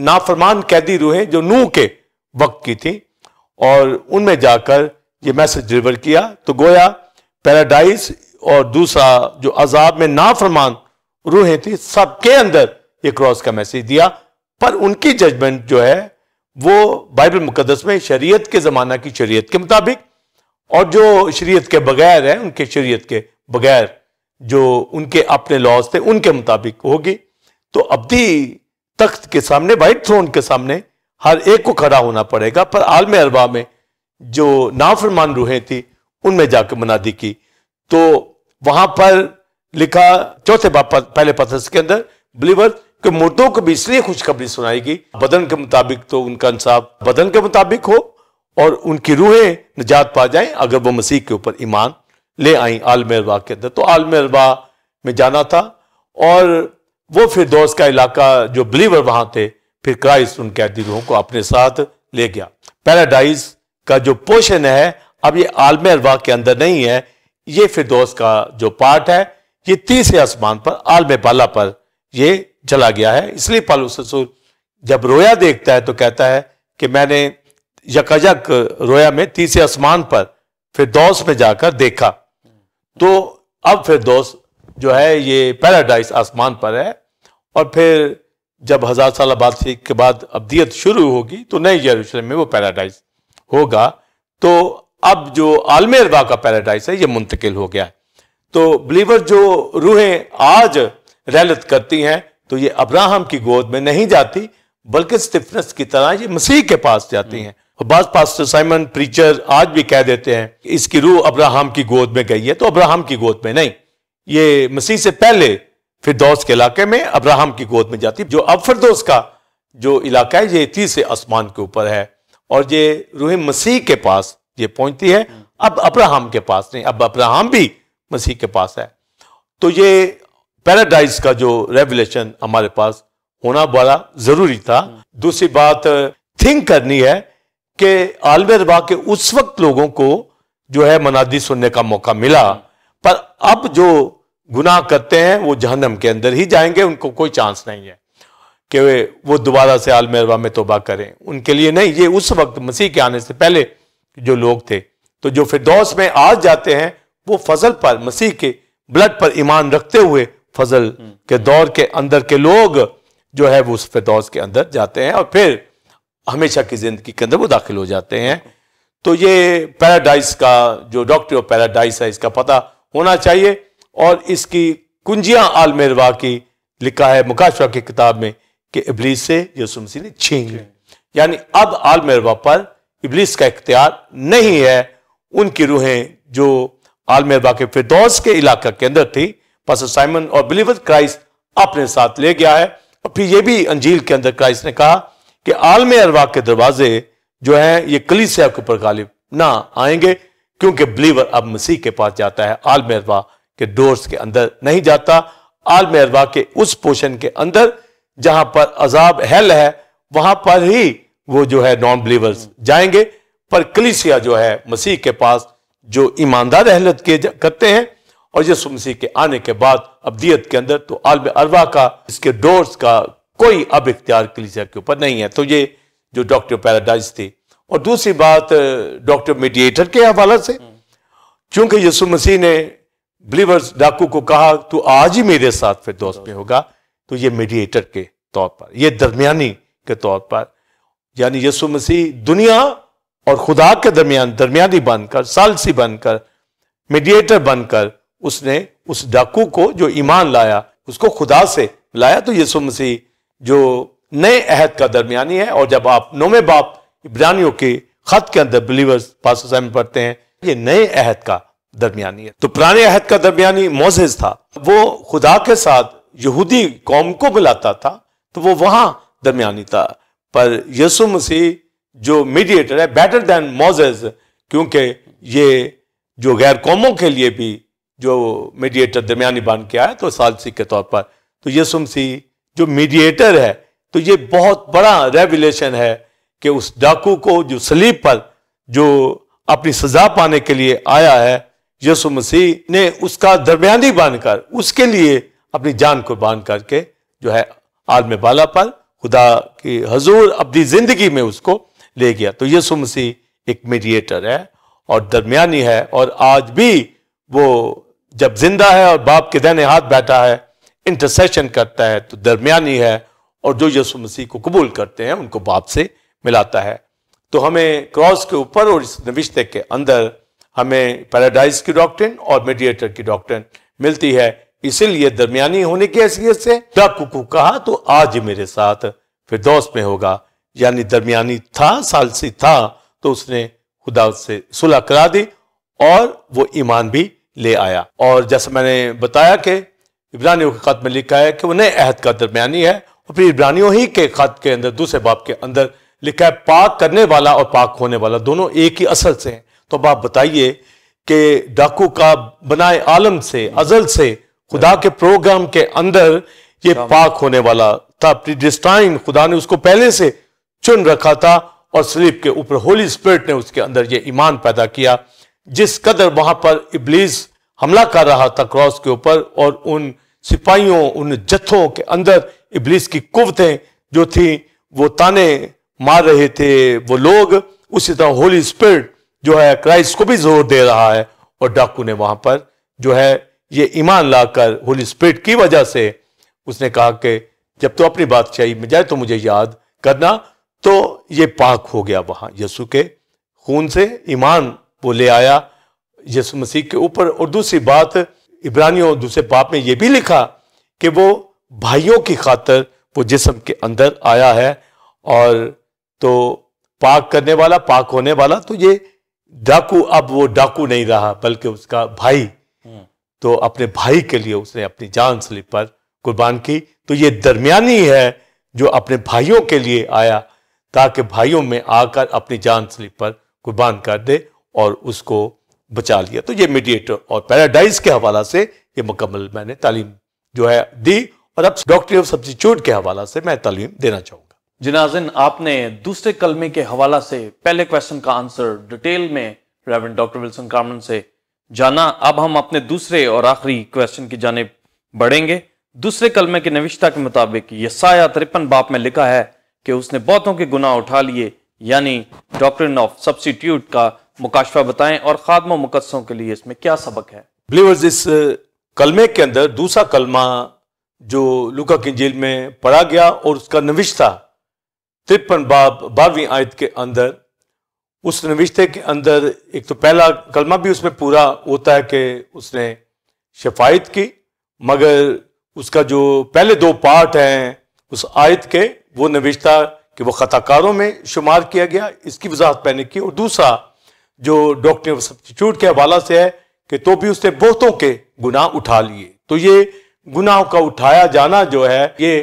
नाफरमान कैदी रूहें जो नूह के वक्त की थी और उनमें जाकर ये मैसेज डिलीवर किया तो गोया पैराडाइज और दूसरा जो अजाब में नाफरमान रूहें थी सबके अंदर ये क्रॉस का मैसेज दिया पर उनकी जजमेंट जो है वो बाइबल मुकदस में शरीयत के ज़माना की शरीयत के मुताबिक और जो शरीयत के बगैर है उनके शरीयत के बगैर जो उनके अपने लॉज थे उनके मुताबिक होगी तो अब्दी तख्त के सामने वाइट थ्रोन के सामने हर एक को खड़ा होना पड़ेगा पर आलम अरबा में जो नाफरमान रूहें थी उनमें जाकर मुनादी की तो वहां पर लिखा चौथे बाप पहले पथस के अंदर बिलीवर कि मुर्दों को भी इसलिए खुशखबरी सुनाएगी बदन के मुताबिक तो उनका इंसाफ बदन के मुताबिक हो और उनकी रूहें निजात पा जाए अगर वो मसीह के ऊपर ईमान ले आई आलम अरबा के अंदर तो आलम अरबा में जाना था और वो फिर दोस्त का इलाका जो बिलीवर वहां थे फिर क्राइस्ट उन रूहों को अपने साथ ले गया पैराडाइज का जो पोर्शन है अब ये आलम अलवा के अंदर नहीं है ये फिरदौस का जो पार्ट है ये तीसरे आसमान पर आलम बाला पर ये चला गया है इसलिए पालू ससुर जब रोया देखता है तो कहता है कि मैंने यकजक रोया में तीसरे आसमान पर फिरदौस में जाकर देखा तो अब फिरदौस जो है ये पैराडाइज आसमान पर है और फिर जब हजार साल बादशाही के बाद अबियत शुरू होगी तो नए यरूशलेम में वो पैराडाइज होगा तो अब जो आलम अरबा का पैराडाइज है ये मुंतकिल हो गया तो बिलीवर जो रूहें आज रैलत करती हैं तो ये अब्राहम की गोद में नहीं जाती बल्कि स्टिफनेस की तरह ये मसीह के पास जाती हैं और बाद पास्टर साइमन प्रीचर आज भी कह देते हैं इसकी रूह अब्राहम की गोद में गई है तो अब्राहम की गोद में नहीं ये मसीह से पहले फिरदौस के इलाके में अब्राहम की गोद में जाती जो अब फिरदौस का जो इलाका है ये तीसरे आसमान के ऊपर है और ये रूह मसीह के पास ये पहुंचती है अब अब्राहम के पास नहीं अब अब्राहम भी मसीह के पास है तो ये पैराडाइज का जो रेवलेशन हमारे पास होना बड़ा जरूरी था दूसरी बात थिंक करनी है कि आलम रबा के उस वक्त लोगों को जो है मनादी सुनने का मौका मिला पर अब जो गुनाह करते हैं वो जहनम के अंदर ही जाएंगे उनको कोई चांस नहीं है कि वो दोबारा से आलम अरबा में तोबा करें उनके लिए नहीं ये उस वक्त मसीह के आने से पहले जो लोग थे तो जो फिरदौस में आज जाते हैं वो फजल पर मसीह के ब्लड पर ईमान रखते हुए फजल हम्म। के दौर के अंदर के लोग जो है वो उस फिरदौस के अंदर जाते हैं और फिर हमेशा की जिंदगी के अंदर वो दाखिल हो जाते हैं तो ये पैराडाइज का जो डॉक्टर ऑफ पैराडाइज है इसका पता होना चाहिए और इसकी कुंजियां आलमेरवा की लिखा है मुकाशवा की किताब में कि इबलीस से यसुम मसीह ने छीन ली यानी अब आलमेरवा पर इबलीस का इख्तियार नहीं है उनकी रूहें जो आलमेरवा के फिरदौस के इलाका के अंदर थी पास साइमन और बिलीवर क्राइस्ट अपने साथ ले गया है और फिर यह भी अंजील के अंदर क्राइस्ट ने कहा कि आलमे अरवा के दरवाजे जो है ये कलीसिया के ऊपर गालिब ना आएंगे क्योंकि बिलीवर अब मसीह के पास जाता है आलमेरवा अरवा के डोर्स के अंदर नहीं जाता आलम अरबा के उस पोशन के अंदर जहां पर अजाब हेल है वहां पर ही वो जो है नॉन बिलीवर्स जाएंगे पर कलिसिया जो है मसीह के पास जो ईमानदार अहलत के करते हैं और यसु मसीह के आने के बाद अबियत के अंदर तो आलम अरबा का इसके डोर्स का कोई अब इख्तियार कलिसिया के ऊपर नहीं है तो ये जो डॉक्टर पैराडाइज थी और दूसरी बात डॉक्टर मीडिएटर के हवाले से चूंकि यसु मसीह ने बिलीवर्स डाकू को कहा तू आज ही मेरे साथ फिर दोस्त में होगा तो ये मीडिएटर के तौर पर ये दरमियानी के तौर पर यानी यसु मसीह दुनिया और खुदा के दरमियान दरमियानी बनकर सालसी बनकर मीडिएटर बनकर उसने उस डाकू को जो ईमान लाया उसको खुदा से लाया तो यसु मसीह जो नए अहद का दरमियानी है और जब आप नौवे बाप इब्रानियों के खत के अंदर बिलीवर्स पास में पढ़ते हैं ये नए अहद का दरमियानी है तो पुराने अहद का दरमियानी मोजेज था वो खुदा के साथ यहूदी कौम को बुलाता था तो वो वहां दरमियानी था पर यसु मसीह जो मीडिएटर है बेटर देन मोजेज क्योंकि ये जो गैर कौमों के लिए भी जो मीडिएटर दरमियानी बन के आया तो सालसी के तौर पर तो यसु मसीह जो मीडिएटर है तो ये बहुत बड़ा रेवलेशन है कि उस डाकू को जो सलीब पर जो अपनी सजा पाने के लिए आया है यसु मसीह ने उसका दरमियानी बांधकर उसके लिए अपनी जान कुर्बान करके जो है आलम बाला पर खुदा की हजूर अपनी ज़िंदगी में उसको ले गया तो यसु मसीह एक मीडिएटर है और दरमियानी है और आज भी वो जब जिंदा है और बाप के दहने हाथ बैठा है इंटरसेशन करता है तो दरमियानी है और जो यसु मसीह को कबूल करते हैं उनको बाप से मिलाता है तो हमें क्रॉस के ऊपर और इस नविश्ते के अंदर हमें पैराडाइज की डॉक्ट्रिन और मेडिएटर की डॉक्ट्रिन मिलती है इसीलिए दरमियानी होने की हैसियत से क्या कुकू कहा तो आज मेरे साथ फिर दोस्त में होगा यानी दरमियानी था सालसी था तो उसने खुदा से सुलह करा दी और वो ईमान भी ले आया और जैसे मैंने बताया कि इब्रानियों के खत में लिखा है कि वो नए अहद का दरमियानी है और फिर इब्रानियों ही के खत के अंदर दूसरे बाप के अंदर लिखा है पाक करने वाला और पाक होने वाला दोनों एक ही असल से हैं तो आप बताइए कि डाकू का बनाए आलम से अजल से खुदा के प्रोग्राम के अंदर ये पाक होने वाला था प्रीडिस्टाइन खुदा ने उसको पहले से चुन रखा था और स्लीप के ऊपर होली स्पिरिट ने उसके अंदर ये ईमान पैदा किया जिस कदर वहां पर इबलीस हमला कर रहा था क्रॉस के ऊपर और उन सिपाहियों उन जत्थों के अंदर इबलीस की कुवतें जो थी वो ताने मार रहे थे वो लोग उसी तरह होली स्पिरिट जो है क्राइस्ट को भी जोर दे रहा है और डाकू ने वहां पर जो है ये ईमान लाकर होली स्पिरिट की वजह से उसने कहा कि जब तो अपनी चाहिए मैं जाए तो मुझे याद करना तो ये पाक हो गया वहां यसु के खून से ईमान वो ले आया यसु मसीह के ऊपर और दूसरी बात इब्रानियों दूसरे बाप में ये भी लिखा कि वो भाइयों की खातर वो जिसम के अंदर आया है और तो पाक करने वाला पाक होने वाला तो ये डाकू अब वो डाकू नहीं रहा बल्कि उसका भाई हम्म। तो अपने भाई के लिए उसने अपनी जान स्लिप पर कुर्बान की तो ये दरमियानी है जो अपने भाइयों के लिए आया ताकि भाइयों में आकर अपनी जान स्लिप पर कुर्बान कर दे और उसको बचा लिया तो ये मीडिएटर और पैराडाइज के हवाला से ये मुकम्मल मैंने तालीम जो है दी और अब डॉक्टर ऑफ सब्सिट्यूट के हवाला से मैं तालीम देना चाहूँगा जिनाजिन आपने दूसरे कलमे के हवाला से पहले क्वेश्चन का आंसर डिटेल में रेवन डॉक्टर विल्सन कामन से जाना अब हम अपने दूसरे और आखिरी क्वेश्चन की जानब बढ़ेंगे दूसरे कलमे के नविश्ता के मुताबिक यसाया त्रिपन बाप में लिखा है कि उसने बहुतों के गुनाह उठा लिए यानी डॉक्टर ऑफ सब्सिट्यूट का मुकाशवा बताएं और खादम मुकदसों के लिए इसमें क्या सबक है बिलीवर्स इस कलमे के अंदर दूसरा कलमा जो लुका की जेल में पढ़ा गया और उसका नविश्ता तिरपन बाब बारहवीं आयत के अंदर उस नविश्ते के अंदर एक तो पहला कलमा भी उसमें पूरा होता है कि उसने शफायत की मगर उसका जो पहले दो पार्ट हैं उस आयत के वो नविश्ता कि वह ख़ताकारों में शुमार किया गया इसकी वजाहत पहने की और दूसरा जो डॉक्टर सब्सिट्यूट के हवाला से है कि तो भी उसने बहुतों के गुनाह उठा लिए तो ये गुनाहों का उठाया जाना जो है ये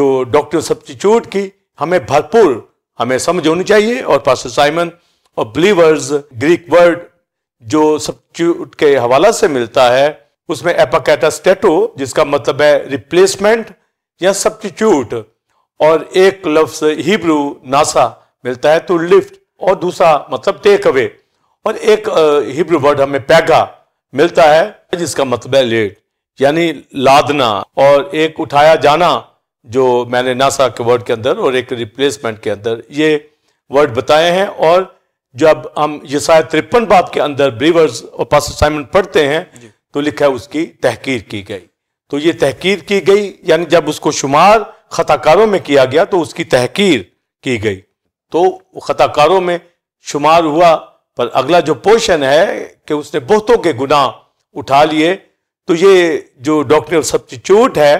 जो डॉक्टर सब्सिट्यूट की हमें भरपूर हमें समझ होनी चाहिए और पास साइमन और बिलीवर्स ग्रीक वर्ड जो सब के हवाला से मिलता है उसमें एपाकेटास्टेटो जिसका मतलब है रिप्लेसमेंट या सब्स्टिट्यूट और एक लफ्स हिब्रू नासा मिलता है टू तो लिफ्ट और दूसरा मतलब टेक अवे और एक हिब्रू वर्ड हमें पैगा मिलता है जिसका मतलब है लेट यानी लादना और एक उठाया जाना जो मैंने नासा के वर्ड के अंदर और एक रिप्लेसमेंट के अंदर ये वर्ड बताए हैं और जब हम ये शायद तिरपन बाप के अंदर ब्रीवर्स और पास साइमन पढ़ते हैं तो लिखा है उसकी तहकीर की गई तो ये तहकीर की गई यानी जब उसको शुमार खताकारों में किया गया तो उसकी तहकीर की गई तो खताकारों में शुमार हुआ पर अगला जो पोर्शन है कि उसने बहुतों के गुनाह उठा लिए तो ये जो डॉक्टर सब्सिट्यूट है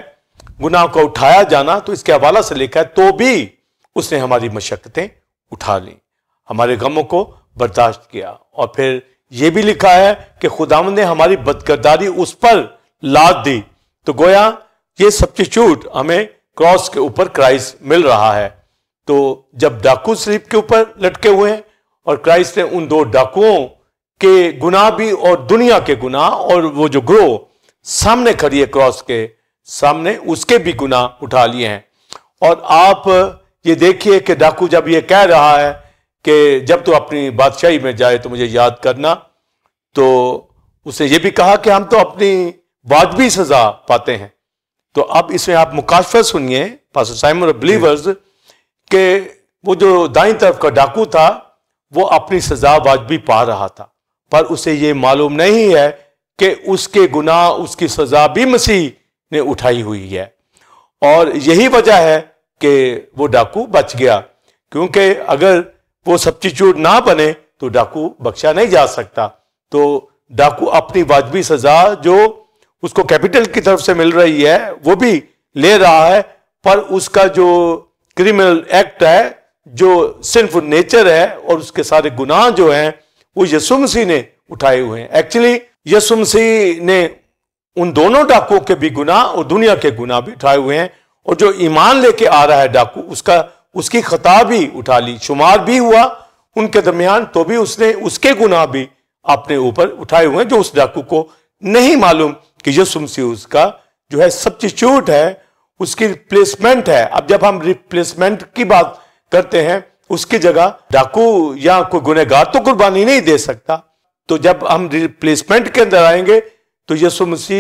गुनाह का उठाया जाना तो इसके हवाला से लिखा है तो भी उसने हमारी मशक्क़तें उठा ली हमारे गमों को बर्दाश्त किया और फिर यह भी लिखा है कि खुदाम ने हमारी बदकरदारी उस पर लाद दी तो गोया ये सब्सिट्यूट हमें क्रॉस के ऊपर क्राइस्ट मिल रहा है तो जब डाकू स्लिप के ऊपर लटके हुए हैं और क्राइस्ट ने उन दो डाकुओं के गुनाह भी और दुनिया के गुनाह और वो जो ग्रोह सामने खड़ी है क्रॉस के सामने उसके भी गुना उठा लिए हैं और आप ये देखिए कि डाकू जब ये कह रहा है कि जब तो अपनी बादशाही में जाए तो मुझे याद करना तो उसने ये भी कहा कि हम तो अपनी वाजबी सजा पाते हैं तो अब इसमें आप मुकाशफा सुनिए बिलीवर्स के वो जो दाई तरफ का डाकू था वो अपनी सजा वाजबी पा रहा था पर उसे ये मालूम नहीं है कि उसके गुनाह उसकी सजा भी मसीह ने उठाई हुई है और यही वजह है कि वो डाकू बच गया क्योंकि अगर वो सब्सिट्यूट ना बने तो डाकू बख्शा नहीं जा सकता तो डाकू अपनी वाजबी सजा जो उसको कैपिटल की तरफ से मिल रही है वो भी ले रहा है पर उसका जो क्रिमिनल एक्ट है जो सिर्फ नेचर है और उसके सारे गुनाह जो हैं वो यसुमसी ने उठाए हुए हैं एक्चुअली यसुमसी ने उन दोनों डाकुओं के भी गुना और दुनिया के गुना भी उठाए हुए हैं और जो ईमान लेके आ रहा है डाकू उसका उसकी खता भी उठा ली शुमार भी हुआ उनके दरमियान तो भी उसने उसके गुना भी अपने ऊपर उठाए हुए हैं जो उस डाकू को नहीं मालूम कि यसु सुमसी उसका जो है सब्सिट्यूट है उसकी रिप्लेसमेंट है अब जब हम रिप्लेसमेंट की बात करते हैं उसकी जगह डाकू या कोई गुनेगार तो कुर्बानी नहीं दे सकता तो जब हम रिप्लेसमेंट के अंदर आएंगे तो यसु मसीह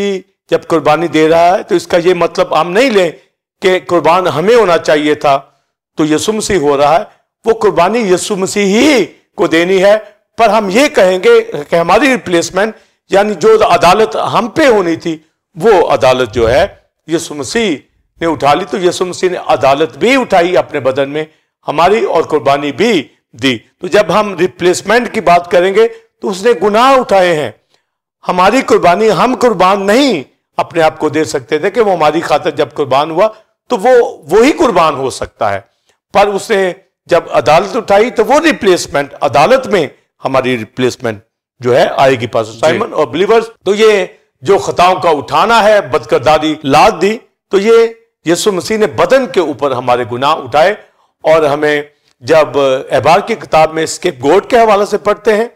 जब कुर्बानी दे रहा है तो इसका ये मतलब हम नहीं लें कि कुर्बान हमें होना चाहिए था तो यसु मसीह हो रहा है वो कुर्बानी यसु मसीह ही को देनी है पर हम ये कहेंगे कि हमारी रिप्लेसमेंट यानी जो अदालत हम पे होनी थी वो अदालत जो है यसु मसीह ने उठा ली तो यसु मसीह ने अदालत भी उठाई अपने बदन में हमारी और कुर्बानी भी दी तो जब हम रिप्लेसमेंट की बात करेंगे तो उसने गुनाह उठाए हैं हमारी कुर्बानी हम कुर्बान नहीं अपने आप को दे सकते थे कि वो हमारी खातर जब कुर्बान हुआ तो वो वो ही कुर्बान हो सकता है पर उसने जब अदालत उठाई तो वो रिप्लेसमेंट अदालत में हमारी रिप्लेसमेंट जो है आएगी पास साइमन और बिलीवर्स तो ये जो खताओं का उठाना है बदकरदारी लाद दी तो ये यसु मसीह ने बदन के ऊपर हमारे गुनाह उठाए और हमें जब अहबार की किताब में स्केप गोड के हवाले से पढ़ते हैं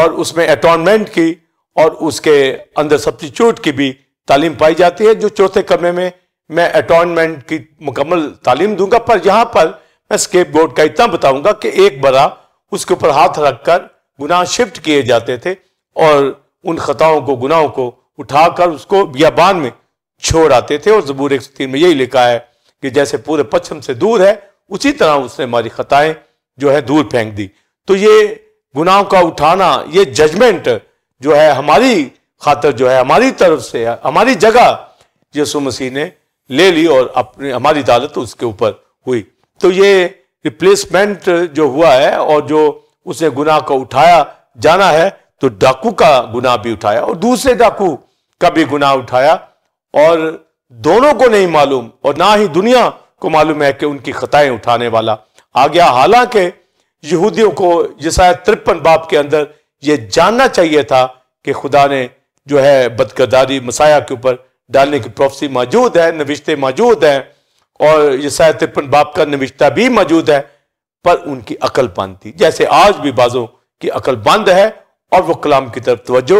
और उसमें अटोनमेंट की और उसके अंदर सब्सिट्यूट की भी तालीम पाई जाती है जो चौथे कमरे में मैं अटॉइनमेंट की मुकम्मल तालीम दूंगा पर यहाँ पर मैं स्केप बोर्ड का इतना बताऊंगा कि एक बरा उसके ऊपर हाथ रखकर गुनाह शिफ्ट किए जाते थे और उन खताओं को गुनाहों को उठाकर उसको बियाबान में छोड़ आते थे और जबूर एक तीन में यही लिखा है कि जैसे पूरे पश्चिम से दूर है उसी तरह उसने हमारी खताएं जो है दूर फेंक दी तो ये गुनाहों का उठाना ये जजमेंट जो है हमारी खातर जो है हमारी तरफ से हमारी जगह यसु मसीह ने ले ली और अपनी हमारी अदालत उसके ऊपर हुई तो ये रिप्लेसमेंट जो हुआ है और जो उसने गुनाह को उठाया जाना है तो डाकू का गुनाह भी उठाया और दूसरे डाकू का भी गुनाह उठाया और दोनों को नहीं मालूम और ना ही दुनिया को मालूम है कि उनकी खताएं उठाने वाला आ गया हालांकि यहूदियों को जैसा तिरपन बाप के अंदर ये जानना चाहिए था कि खुदा ने जो है बदकरदारी मसाया के ऊपर डालने की प्रोफसी मौजूद है नविश्ते मौजूद हैं और ये शायद तिरपन बाप का नविश्ता भी मौजूद है पर उनकी अकल बंद थी जैसे आज भी बाजों की अकल बंद है और वो कलाम की तरफ तवज्जो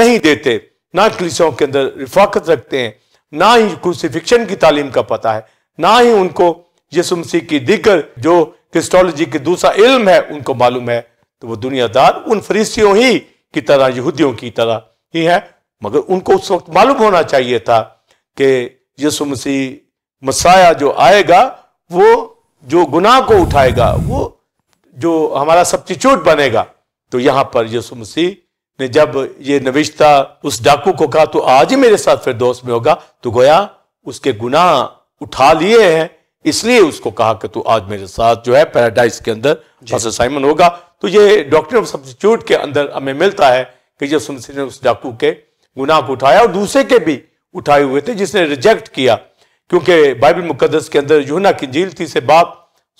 नहीं देते ना कलिसों के अंदर रिफाकत रखते हैं ना ही क्रूसीफिक्शन की तालीम का पता है ना ही उनको यसुमसी की दिग्गर जो क्रिस्टोलॉजी के दूसरा इल्म है उनको मालूम है तो वो दुनियादार उन फरीसियों ही की तरह यहूदियों की तरह ही है मगर उनको उस वक्त मालूम होना चाहिए था कि यसु मसीह मसाया जो आएगा वो जो गुनाह को उठाएगा वो जो हमारा सब्सिट्यूट बनेगा तो यहां पर यसु मसीह ने जब ये नविश्ता उस डाकू को कहा तो आज ही मेरे साथ फिर दोस्त में होगा तो गोया उसके गुनाह उठा लिए हैं इसलिए उसको कहा कि तू आज मेरे साथ जो है पैराडाइज के अंदर साइमन होगा तो ये डॉक्टर ऑफ सब्सिट्यूट के अंदर हमें मिलता है कि जब सुनसी ने उस डाकू के गुनाह को उठाया और दूसरे के भी उठाए हुए थे जिसने रिजेक्ट किया क्योंकि बाइबल मुकदस के अंदर यूना की झील थी से बाप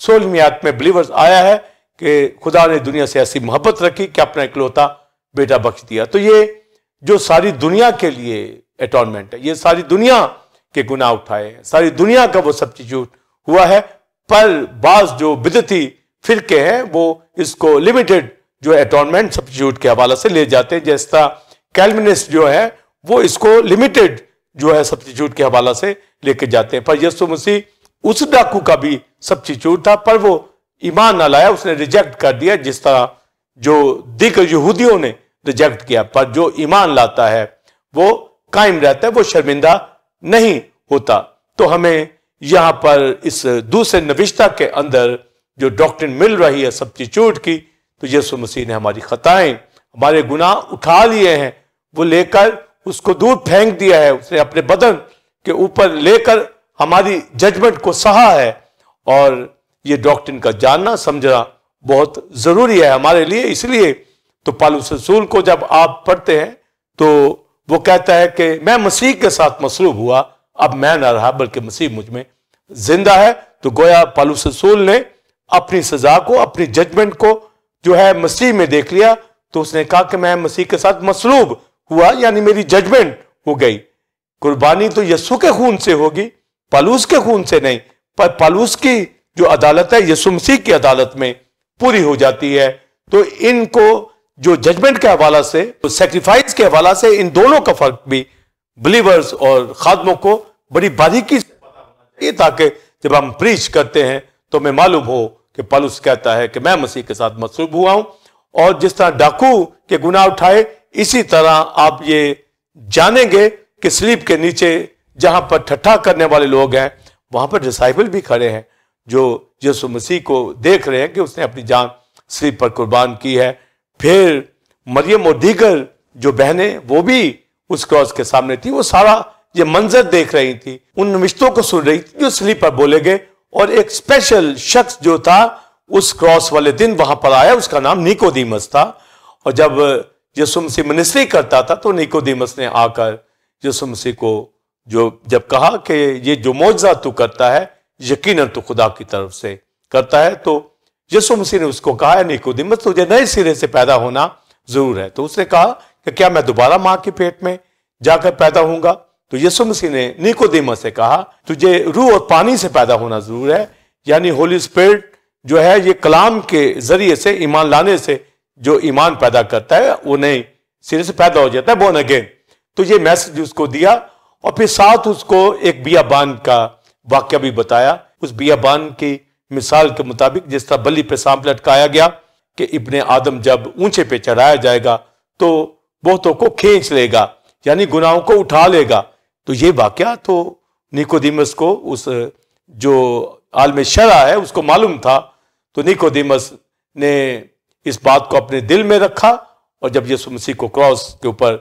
सोलमियात में बिलीवर्स आया है कि खुदा ने दुनिया से ऐसी मोहब्बत रखी कि अपना इकलौता बेटा बख्श दिया तो ये जो सारी दुनिया के लिए अटोनमेंट है ये सारी दुनिया के गुनाह उठाए सारी दुनिया का वो सब्सिट्यूट हुआ है पर बाज जो बिदती फिरके हैं वो इसको लिमिटेड जो अटोनमेंट सब्सिट्यूट के हवाले से ले जाते हैं जैसा कैलमिनिस्ट जो है वो इसको लिमिटेड जो है सब्सिट्यूट के हवाला से लेके जाते हैं पर यसु मसीह उस डाकू का भी सब्सिट्यूट था पर वो ईमान ना लाया उसने रिजेक्ट कर दिया जिस तरह जो दिग्ग यहूदियों ने रिजेक्ट किया पर जो ईमान लाता है वो कायम रहता है वो शर्मिंदा नहीं होता तो हमें यहां पर इस दूसरे नविश्ता के अंदर जो डॉक्ट्रिन मिल रही है सब्सिट्यूट की तो यसु मसीह ने हमारी खताएं हमारे गुनाह उठा लिए हैं वो लेकर उसको दूर फेंक दिया है उसने अपने बदन के ऊपर लेकर हमारी जजमेंट को सहा है और ये डॉक्ट्रिन का जानना समझना बहुत ज़रूरी है हमारे लिए इसलिए तो पालूस रसूल को जब आप पढ़ते हैं तो वो कहता है कि मैं मसीह के साथ मसरूब हुआ अब मैं ना रहा बल्कि मसीह मुझ में जिंदा है तो गोया पालूस रसूल ने अपनी सजा को अपनी जजमेंट को जो है मसीह में देख लिया तो उसने कहा कि मैं मसीह के साथ मसलूब हुआ यानी मेरी जजमेंट हो गई कुर्बानी तो यसु के खून से होगी पालूस के खून से नहीं पर पालूस की जो अदालत है यसु मसीह की अदालत में पूरी हो जाती है तो इनको जो जजमेंट के हवाला से तो सेक्रीफाइस के हवाला से इन दोनों का फर्क भी बिलीवर्स और खादमों को बड़ी बारीकी से ताकि जब हम प्रीच करते हैं तो हमें मालूम हो कि पलुस कहता है कि मैं मसीह के साथ मसरूब हुआ हूं और जिस तरह डाकू के गुना उठाए इसी तरह आप ये जानेंगे कि स्लीप के नीचे जहां पर ठट्ठा करने वाले लोग हैं वहां पर डिसाइबल भी खड़े हैं जो यसु मसीह को देख रहे हैं कि उसने अपनी जान स्लीप पर कुर्बान की है फिर मरियम और दीगर जो बहने वो भी उस क्रॉस के सामने थी वो सारा ये मंजर देख रही थी उन रिश्तों को सुन रही थी जो स्लीप पर बोले गए और एक स्पेशल शख्स जो था उस क्रॉस वाले दिन वहां पर आया उसका नाम निकोदीमस था और जब यसुम मसीह मिनिस्ट्री करता था तो निकोदीमस ने आकर यसु मसीह को जो जब कहा कि ये जो मुआवजा तू करता है यकीन तो खुदा की तरफ से करता है तो यसु मसीह ने उसको कहा है निकोदीमस तुझे नए सिरे से पैदा होना जरूर है तो उसने कहा कि क्या मैं दोबारा माँ के पेट में जाकर पैदा हूंगा तो यीशु मसीह ने निकोदेमा से कहा तुझे रूह और पानी से पैदा होना जरूर है यानी होली स्पिरिट जो है ये कलाम के जरिए से ईमान लाने से जो ईमान पैदा करता है वो नहीं सिरे से पैदा हो जाता है बोन अगेन तो ये मैसेज उसको दिया और फिर साथ उसको एक बियाबान का वाक्य भी बताया उस बियाबान की मिसाल के मुताबिक जिस तरह बलि पे सांप लटकाया गया कि इब्ने आदम जब ऊंचे पे चढ़ाया जाएगा तो बहुतों को खींच लेगा यानी गुनाहों को उठा लेगा तो ये वाक्य तो निकोदीमस को उस जो आलम शरा है उसको मालूम था तो निकोदीमस ने इस बात को अपने दिल में रखा और जब यसु मसीह को क्रॉस के ऊपर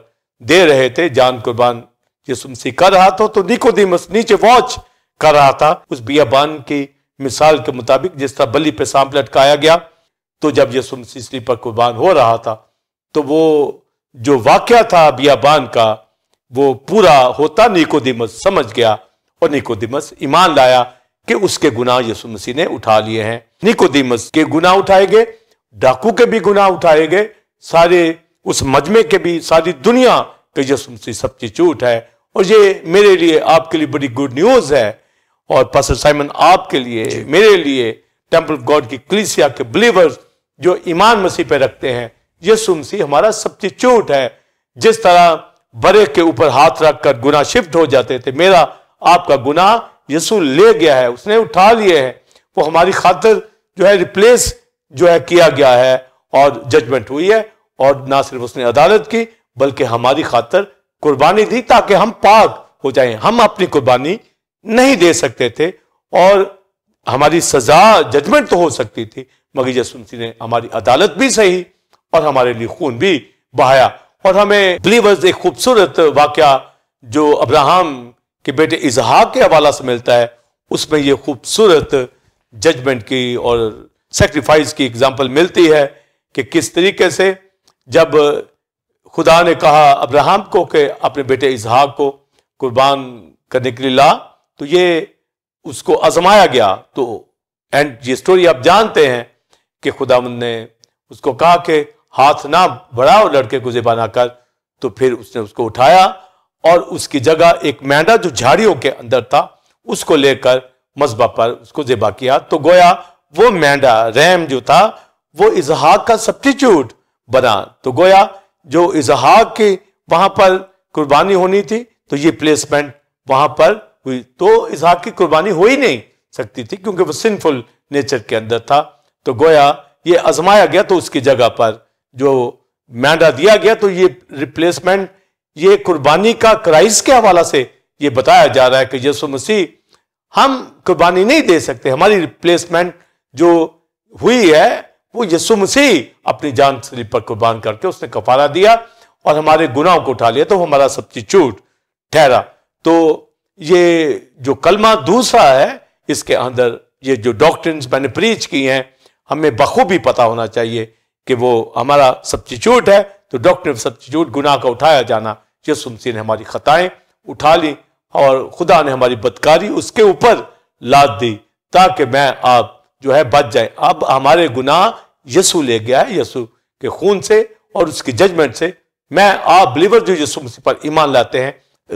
दे रहे थे जान कुर्बान यसु मसीह कर रहा था तो निकोदीमस नीचे वॉच कर रहा था उस बियाबान की मिसाल के मुताबिक जिस तरह बली पे सांप लटकाया गया तो जब यसु मसीह पर कुर्बान हो रहा था तो वो जो वाक्य था बियाबान का वो पूरा होता निकोदिमस समझ गया और निकोदिमस ईमान लाया कि उसके गुनाह यीशु मसीह ने उठा लिए हैं निकोदिमस के गुनाह उठाए गए डाकू के भी गुनाह उठाए गए सारे उस मजमे के भी सारी दुनिया के यीशु मसीह सब चीज झूठ है और ये मेरे लिए आपके लिए बड़ी गुड न्यूज है और पास साइमन आपके लिए मेरे लिए टेम्पल गॉड की क्लिसिया के बिलीवर्स जो ईमान मसीह पे रखते हैं यीशु मसीह हमारा सब चीज चूट है जिस तरह बड़े के ऊपर हाथ रखकर गुना शिफ्ट हो जाते थे मेरा आपका गुना यसु ले गया है उसने उठा लिए हैं वो हमारी खातर जो है रिप्लेस जो है किया गया है और जजमेंट हुई है और ना सिर्फ उसने अदालत की बल्कि हमारी खातर कुर्बानी दी ताकि हम पाक हो जाए हम अपनी कुर्बानी नहीं दे सकते थे और हमारी सजा जजमेंट तो हो सकती थी मगर यसुमसी ने हमारी अदालत भी सही और हमारे लिए खून भी बहाया और हमें बिलीवर्स एक खूबसूरत वाक्य जो अब्राहम के बेटे इजहाक के हवाला से मिलता है उसमें यह खूबसूरत जजमेंट की और सेक्रीफाइस की एग्जाम्पल मिलती है कि किस तरीके से जब खुदा ने कहा अब्राहम को कि अपने बेटे इसहाक को कुर्बान करने के लिए ला तो ये उसको आजमाया गया तो एंड ये स्टोरी आप जानते हैं कि खुदा ने उसको कहा कि हाथ ना बढ़ाओ लड़के को जिबा ना कर तो फिर उसने उसको उठाया और उसकी जगह एक मैंडा जो झाड़ियों के अंदर था उसको लेकर मजबा पर उसको जेबा किया तो गोया वो मैंडा रैम जो था वो इजहाक का सब्स्टिट्यूट बना तो गोया जो इजहाक की वहां पर कुर्बानी होनी थी तो ये प्लेसमेंट वहां पर हुई तो इजहाक की कुर्बानी हो ही नहीं सकती थी क्योंकि वो सिंफुल नेचर के अंदर था तो गोया ये आजमाया गया तो उसकी जगह पर जो मैंडा दिया गया तो ये रिप्लेसमेंट ये कुर्बानी का क्राइस्ट के हवाला से ये बताया जा रहा है कि यसु मसीह हम कुर्बानी नहीं दे सकते हमारी रिप्लेसमेंट जो हुई है वो यसु मसीह अपनी जान शरीर पर कुर्बान करके उसने कफारा दिया और हमारे गुनाहों को उठा लिया तो हमारा सब्सिट्यूट ठहरा तो ये जो कलमा दूसरा है इसके अंदर ये जो डॉक्ट्रिन मैंने प्रीच की हैं हमें बखूबी पता होना चाहिए कि वो हमारा सब्सिट्यूट है तो डॉक्टर सब्सिट्यूट गुनाह का उठाया जाना यसु मसीह ने हमारी खताएं उठा ली और खुदा ने हमारी बदकारी उसके ऊपर लाद दी ताकि मैं आप जो है बच जाए अब हमारे गुनाह यसु ले गया है यसु के खून से और उसकी जजमेंट से मैं आप बिलीवर जो यसु मसीह पर ईमान लाते हैं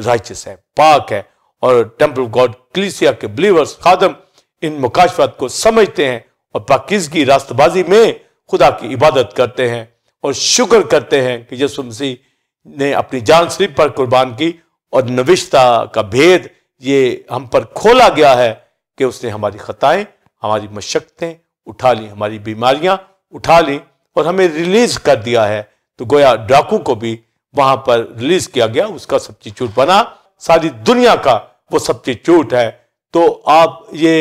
राइचस है पाक है और टेम्पल गॉड क्लिसिया के बिलीवर्स खादम इन मुकाशवाद को समझते हैं और पाकिजगी रास्तबाजी में खुदा की इबादत करते हैं और शुक्र करते हैं कि यसु मसीह ने अपनी जान सिर्फ पर कुर्बान की और नविश्ता का भेद ये हम पर खोला गया है कि उसने हमारी खताएं हमारी मशक्तें उठा ली हमारी बीमारियां उठा ली और हमें रिलीज कर दिया है तो गोया डाकू को भी वहां पर रिलीज किया गया उसका चूट बना सारी दुनिया का वो चूट है तो आप ये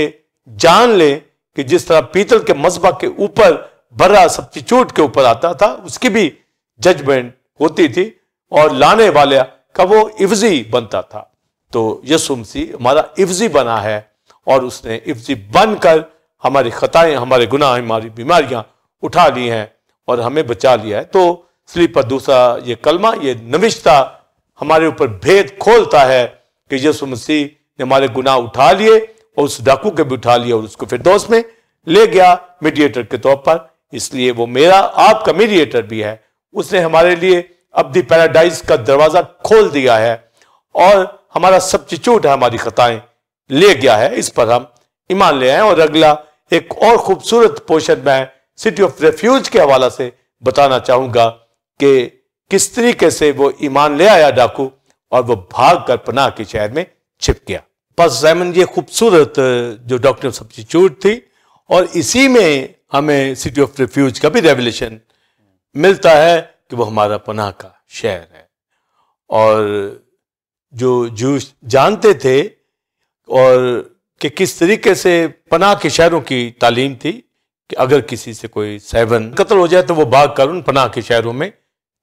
जान लें कि जिस तरह पीतल के मजबा के ऊपर बर्रा सब्सिट्यूट के ऊपर आता था उसकी भी जजमेंट होती थी और लाने वाले का वो इफ्जी बनता था तो यसु मसीह हमारा इफ्जी बना है और उसने इफ्जी बनकर हमारी खताएं हमारे गुनाह हमारी बीमारियां उठा ली हैं और हमें बचा लिया है तो स्लीपर पर दूसरा ये कलमा ये नविश्ता हमारे ऊपर भेद खोलता है कि यसु मसीह ने हमारे गुनाह उठा लिए और उस डाकू के भी उठा लिए और उसको फिर दोस्त में ले गया मीडिएटर के तौर पर इसलिए वो मेरा आपका मीडिएटर भी है उसने हमारे लिए अब दी पैराडाइज का दरवाजा खोल दिया है और हमारा सब्सिट्यूट है हमारी खताएं ले गया है इस पर हम ईमान ले आए और अगला एक और खूबसूरत पोषण में सिटी ऑफ रेफ्यूज के हवाला से बताना चाहूंगा कि किस तरीके से वो ईमान ले आया डाकू और वो भाग कर पनाह के शहर में छिप गया बस जैमन ये खूबसूरत जो डॉक्टर सब्सिट्यूट थी और इसी में हमें सिटी ऑफ रिफ्यूज का भी रेवलेशन मिलता है कि वो हमारा पनाह का शहर है और जो जूस जानते थे और कि किस तरीके से पनाह के शहरों की तालीम थी कि अगर किसी से कोई सेवन कत्ल हो जाए तो वो भाग कर उन पनाह के शहरों में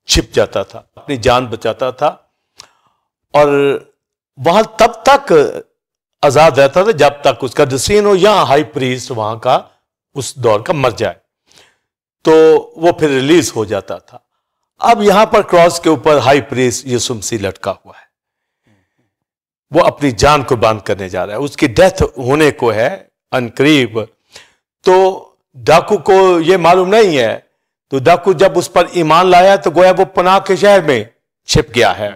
छिप जाता था अपनी जान बचाता था और वहां तब तक आज़ाद रहता था जब तक उसका जसीन हो या हाई प्रीस्ट वहां का उस दौर का मर जाए तो वो फिर रिलीज हो जाता था अब यहां पर क्रॉस के ऊपर हाई प्रेस यीशु लटका हुआ है वो अपनी जान को बांध करने जा रहा है उसकी डेथ होने को है अनकरीब तो डाकू को ये मालूम नहीं है तो डाकू जब उस पर ईमान लाया तो गोया वो पनाह के शहर में छिप गया है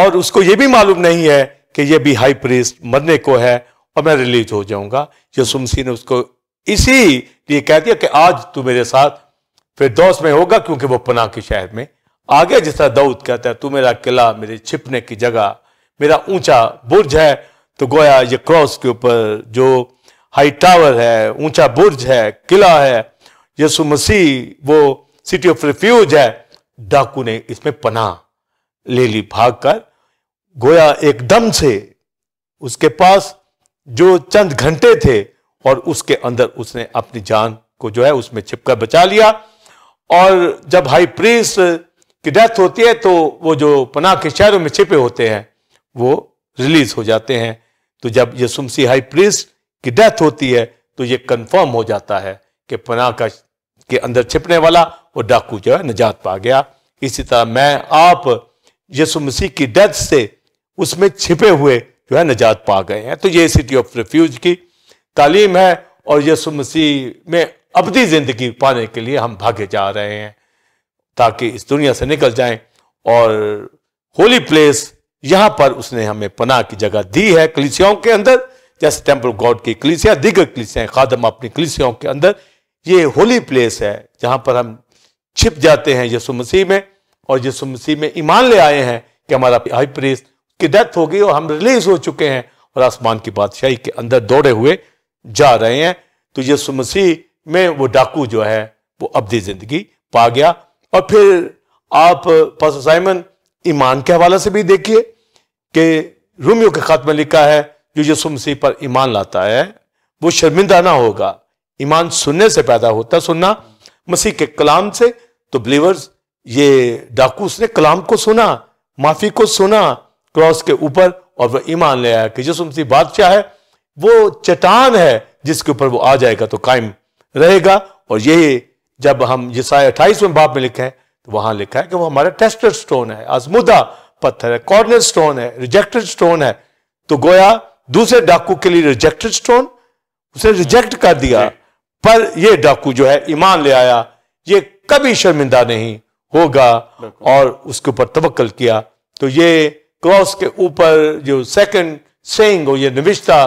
और उसको ये भी मालूम नहीं है कि ये भी हाई प्रेस मरने को है और मैं रिलीज हो जाऊंगा यीशु ने उसको इसी लिए कहती है कि आज तू मेरे साथ फिर दोस्त में होगा क्योंकि वो पनाह के शहर में आगे तरह दाऊद कहता है तू मेरा किला मेरे छिपने की जगह मेरा ऊंचा बुर्ज है तो गोया ये क्रॉस के ऊपर जो हाई टावर है ऊंचा बुर्ज है किला है यसु मसीह वो सिटी ऑफ रिफ्यूज है डाकू ने इसमें पनाह ले ली भाग कर गोया एकदम से उसके पास जो चंद घंटे थे और उसके अंदर उसने अपनी जान को जो है उसमें छिपकर बचा लिया और जब हाई प्रिंस की डेथ होती है तो वो जो पनाह के शहरों में छिपे होते हैं वो रिलीज हो जाते हैं तो जब यसुमसी हाई प्रिंस की डेथ होती है तो ये कंफर्म हो जाता है कि पनाह का के अंदर छिपने वाला वो डाकू जो है निजात पा गया इसी तरह मैं आप यीशु मसीह की डेथ से उसमें छिपे हुए जो है निजात पा गए हैं तो ये सिटी ऑफ रिफ्यूज की तालीम है और यसु मसीह में अबदी ज़िंदगी पाने के लिए हम भागे जा रहे हैं ताकि इस दुनिया से निकल जाएं और होली प्लेस यहाँ पर उसने हमें पनाह की जगह दी है कलिसियाओं के अंदर जैसे टेम्पल गॉड की कलिसिया दीगर कलिसियाँ खादम अपनी कलिसियाओं के अंदर ये होली प्लेस है जहाँ पर हम छिप जाते हैं यसु मसीह में और यसु मसीह में ईमान ले आए हैं कि हमारा हाई प्रेस की डेथ हो गई और हम रिलीज हो चुके हैं और आसमान की बादशाही के अंदर दौड़े हुए जा रहे हैं तो यसु मसीह में वो डाकू जो है वो अबदी जिंदगी पा गया और फिर आप पास साइमन ईमान के हवाले से भी देखिए कि रूमियो के खात में लिखा है जो यसु मसीह पर ईमान लाता है वो शर्मिंदा ना होगा ईमान सुनने से पैदा होता है सुनना मसीह के कलाम से तो बिलीवर्स ये डाकू उसने कलाम को सुना माफी को सुना क्रॉस के ऊपर और वह ईमान ले आया कि यसु मसीह बादशाह है वो चट्टान है जिसके ऊपर वो आ जाएगा तो कायम रहेगा और यही जब हम ये साय अट्ठाईसवें बाप में लिखे हैं तो वहां लिखा है कि वो हमारा टेस्टेड स्टोन है आजमुदा पत्थर है कॉर्नर स्टोन है रिजेक्टेड स्टोन है तो गोया दूसरे डाकू के लिए रिजेक्टेड स्टोन उसे रिजेक्ट कर दिया पर ये डाकू जो है ईमान ले आया ये कभी शर्मिंदा नहीं होगा और उसके ऊपर तवक्ल किया तो ये क्रॉस के ऊपर जो सेकंड सेंग हो ये निविष्टा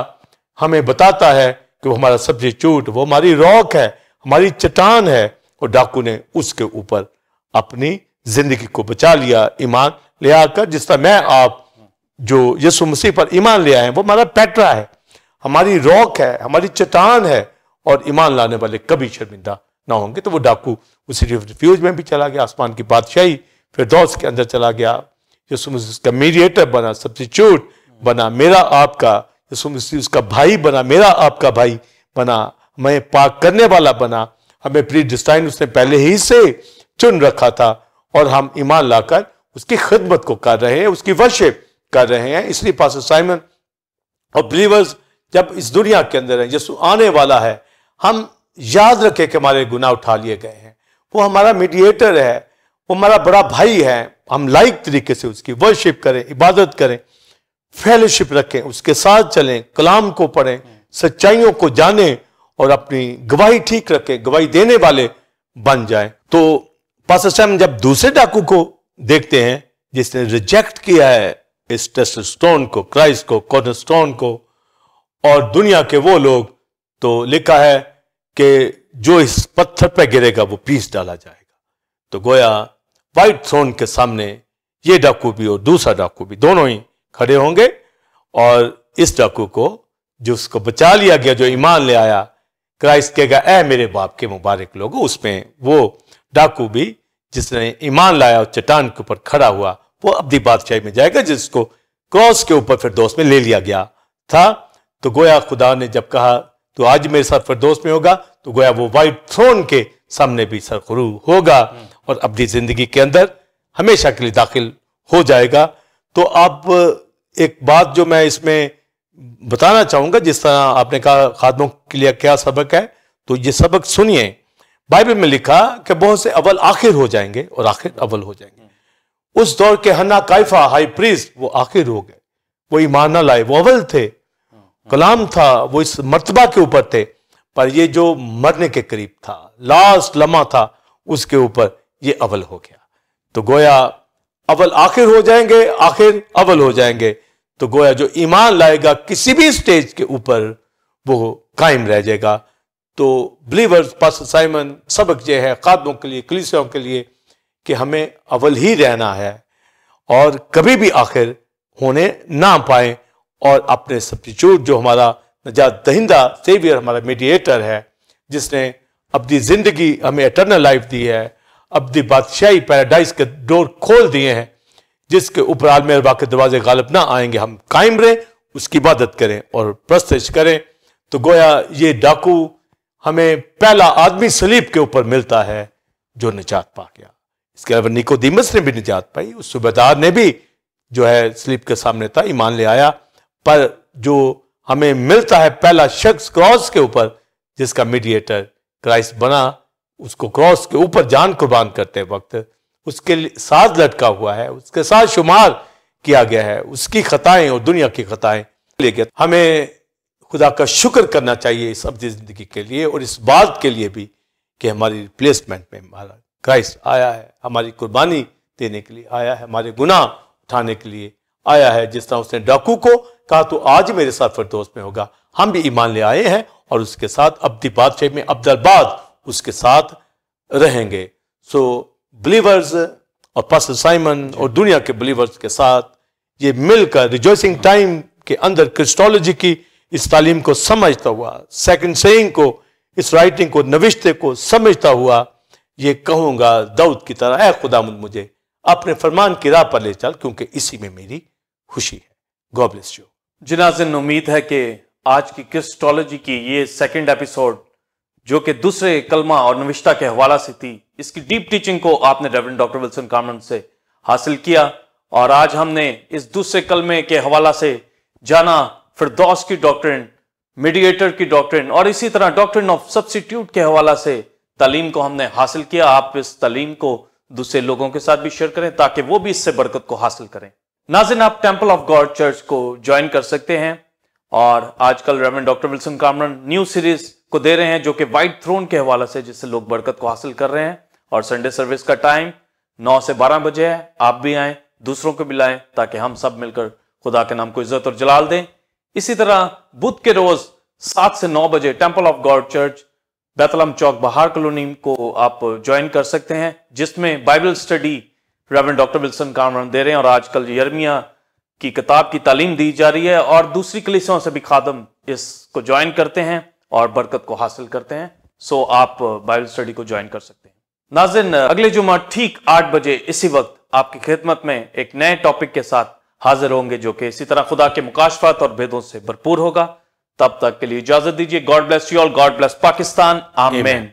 हमें बताता है कि वो हमारा सब्जी चूट वो हमारी रॉक है हमारी चट्टान है और डाकू ने उसके ऊपर अपनी जिंदगी को बचा लिया ईमान ले आकर जिस तरह मैं आप जो यसु मसीह पर ईमान ले आए वो हमारा पैटरा है हमारी रॉक है हमारी चट्टान है और ईमान लाने वाले कभी शर्मिंदा ना होंगे तो वो डाकू उसी रिफ्यूज में भी चला गया आसमान की बादशाही फिर दौस के अंदर चला गया यसु मसीह का मीडिएटर बना सब्सिट्यूट बना मेरा आपका यीशु मसीह उसका भाई बना मेरा आपका भाई बना मैं पाक करने वाला बना हमें प्री डिस्टाइन उसने पहले ही से चुन रखा था और हम ईमान लाकर उसकी खिदमत को कर रहे हैं उसकी वर्शिप कर रहे हैं इसलिए पास साइमन और बिलीवर्स जब इस दुनिया के अंदर है यीशु आने वाला है हम याद रखे कि हमारे गुना उठा लिए गए हैं वो हमारा मीडिएटर है वो हमारा बड़ा भाई है हम लाइक तरीके से उसकी वर्शिप करें इबादत करें फेलोशिप रखें उसके साथ चलें कलाम को पढ़ें सच्चाइयों को जानें और अपनी गवाही ठीक रखें गवाही देने वाले बन जाएं तो पास्टर साहब जब दूसरे डाकू को देखते हैं जिसने रिजेक्ट किया है इस टेस्ट स्टोन को क्राइस्ट को कॉर्नर स्टोन को और दुनिया के वो लोग तो लिखा है कि जो इस पत्थर पर गिरेगा वो पीस डाला जाएगा तो गोया व्हाइट थ्रोन के सामने ये डाकू भी और दूसरा डाकू भी दोनों ही खड़े होंगे और इस डाकू को जो उसको बचा लिया गया जो ईमान ले आया क्राइस्ट कहेगा ए मेरे बाप के मुबारक लोग उसमें वो डाकू भी जिसने ईमान लाया और चट्टान के ऊपर खड़ा हुआ वो भी बादशाही में जाएगा जिसको क्रॉस के ऊपर फिरदोस में ले लिया गया था तो गोया खुदा ने जब कहा तो आज मेरे साथ फिरदोस में होगा तो गोया वो वाइट थ्रोन के सामने भी सरखरू होगा और अब जिंदगी के अंदर हमेशा के लिए दाखिल हो जाएगा तो आप एक बात जो मैं इसमें बताना चाहूंगा जिस तरह आपने कहा खादमों के लिए क्या सबक है तो ये सबक सुनिए बाइबल में लिखा कि बहुत से अव्वल आखिर हो जाएंगे और आखिर अव्वल हो जाएंगे उस दौर के हन्ना काइफा हाई प्रीस वो आखिर हो गए वो ईमान ना लाए वो अव्वल थे कलाम था वो इस मरतबा के ऊपर थे पर ये जो मरने के करीब था लास्ट लम्हा था उसके ऊपर ये अव्वल हो गया तो गोया अव्वल आखिर हो जाएंगे आखिर अव्वल हो जाएंगे तो गोया जो ईमान लाएगा किसी भी स्टेज के ऊपर वो कायम रह जाएगा तो बिलीवर्स पास साइमन सबक यह है खादों के लिए कलिसों के लिए कि हमें अव्वल ही रहना है और कभी भी आखिर होने ना पाए और अपने सब्सिट्यूट जो हमारा नजात दहिंदा सेवियर हमारा मीडिएटर है जिसने अपनी ज़िंदगी हमें अटर्नल लाइफ दी है अपनी बादशाही पैराडाइज के डोर खोल दिए हैं जिसके ऊपर आलम अरबा के दरवाजे गालब ना आएंगे हम कायम रहें उसकी इबादत करें और प्रस्तश करें तो गोया ये डाकू हमें पहला आदमी सलीब के ऊपर मिलता है जो निजात पा गया इसके अलावा निकोदीमस ने भी निजात पाई उस सूबेदार ने भी जो है स्लीप के सामने था ईमान ले आया पर जो हमें मिलता है पहला शख्स क्रॉस के ऊपर जिसका मीडिएटर क्राइस्ट बना उसको क्रॉस के ऊपर जान कुर्बान करते वक्त उसके साथ लटका हुआ है उसके साथ शुमार किया गया है उसकी खताएं और दुनिया की खताएं ले गया हमें खुदा का शुक्र करना चाहिए इस अपनी जिंदगी के लिए और इस बात के लिए भी कि हमारी रिप्लेसमेंट में हमारा क्राइस्ट आया है हमारी कुर्बानी देने के लिए आया है हमारे गुनाह उठाने के लिए आया है जिस तरह उसने डाकू को कहा तो आज मेरे साथ फरदोस में होगा हम भी ईमान ले आए हैं और उसके साथ अब्दी बादशाह में अब्दल बाद उसके साथ रहेंगे सो बिलीवर्स और पास्टर साइमन और दुनिया के बिलीवर्स के साथ ये मिलकर रिजॉइसिंग टाइम के अंदर क्रिस्टोलॉजी की इस तालीम को समझता हुआ सेकंड सेइंग को इस राइटिंग को नविश्ते को समझता हुआ ये कहूंगा दाऊद की तरह है खुदाम मुझे अपने फरमान की राह पर ले चल क्योंकि इसी में मेरी खुशी है गॉड ब्लेस यू उम्मीद है कि आज की क्रिस्टोलॉजी की ये सेकंड एपिसोड जो कि दूसरे कलमा और नविश्ता के हवाला से थी इसकी डीप टीचिंग को आपने रेवरेंड डॉक्टर विल्सन कामन से हासिल किया और आज हमने इस दूसरे कलमे के हवाला से जाना फिरदौस की डॉक्ट्रिन मीडिएटर की डॉक्ट्रिन और इसी तरह डॉक्ट्रिन ऑफ सब्सिट्यूट के हवाला से तालीम को हमने हासिल किया आप इस तालीम को दूसरे लोगों के साथ भी शेयर करें ताकि वो भी इससे बरकत को हासिल करें नाजिन आप टेम्पल ऑफ गॉड चर्च को ज्वाइन कर सकते हैं और आजकल reverend doctor Wilson Kamran new series को दे रहे हैं जो कि व्हाइट थ्रोन के हवाले से जिससे लोग बरकत को हासिल कर रहे हैं और संडे सर्विस का टाइम 9 से 12 बजे है आप भी आए दूसरों को भी लाएं ताकि हम सब मिलकर खुदा के नाम को इज्जत और जलाल दें इसी तरह बुध के रोज सात से नौ बजे टेम्पल ऑफ गॉड चर्च बैतलम चौक बहार कॉलोनी को आप ज्वाइन कर सकते हैं जिसमें Bible study reverend doctor Wilson Kamran दे रहे हैं और आजकल यर्मिया की किताब की तालीम दी जा रही है और दूसरी कलिसों से भी खादम इसको ज्वाइन करते हैं और बरकत को हासिल करते हैं सो आप बाइबल uh, स्टडी को ज्वाइन कर सकते हैं नाजिन uh, अगले जुमा ठीक आठ बजे इसी वक्त आपकी खिदमत में एक नए टॉपिक के साथ हाजिर होंगे जो कि इसी तरह खुदा के मुकाशफात और भेदों से भरपूर होगा तब तक के लिए इजाजत दीजिए God bless you all God bless Pakistan amen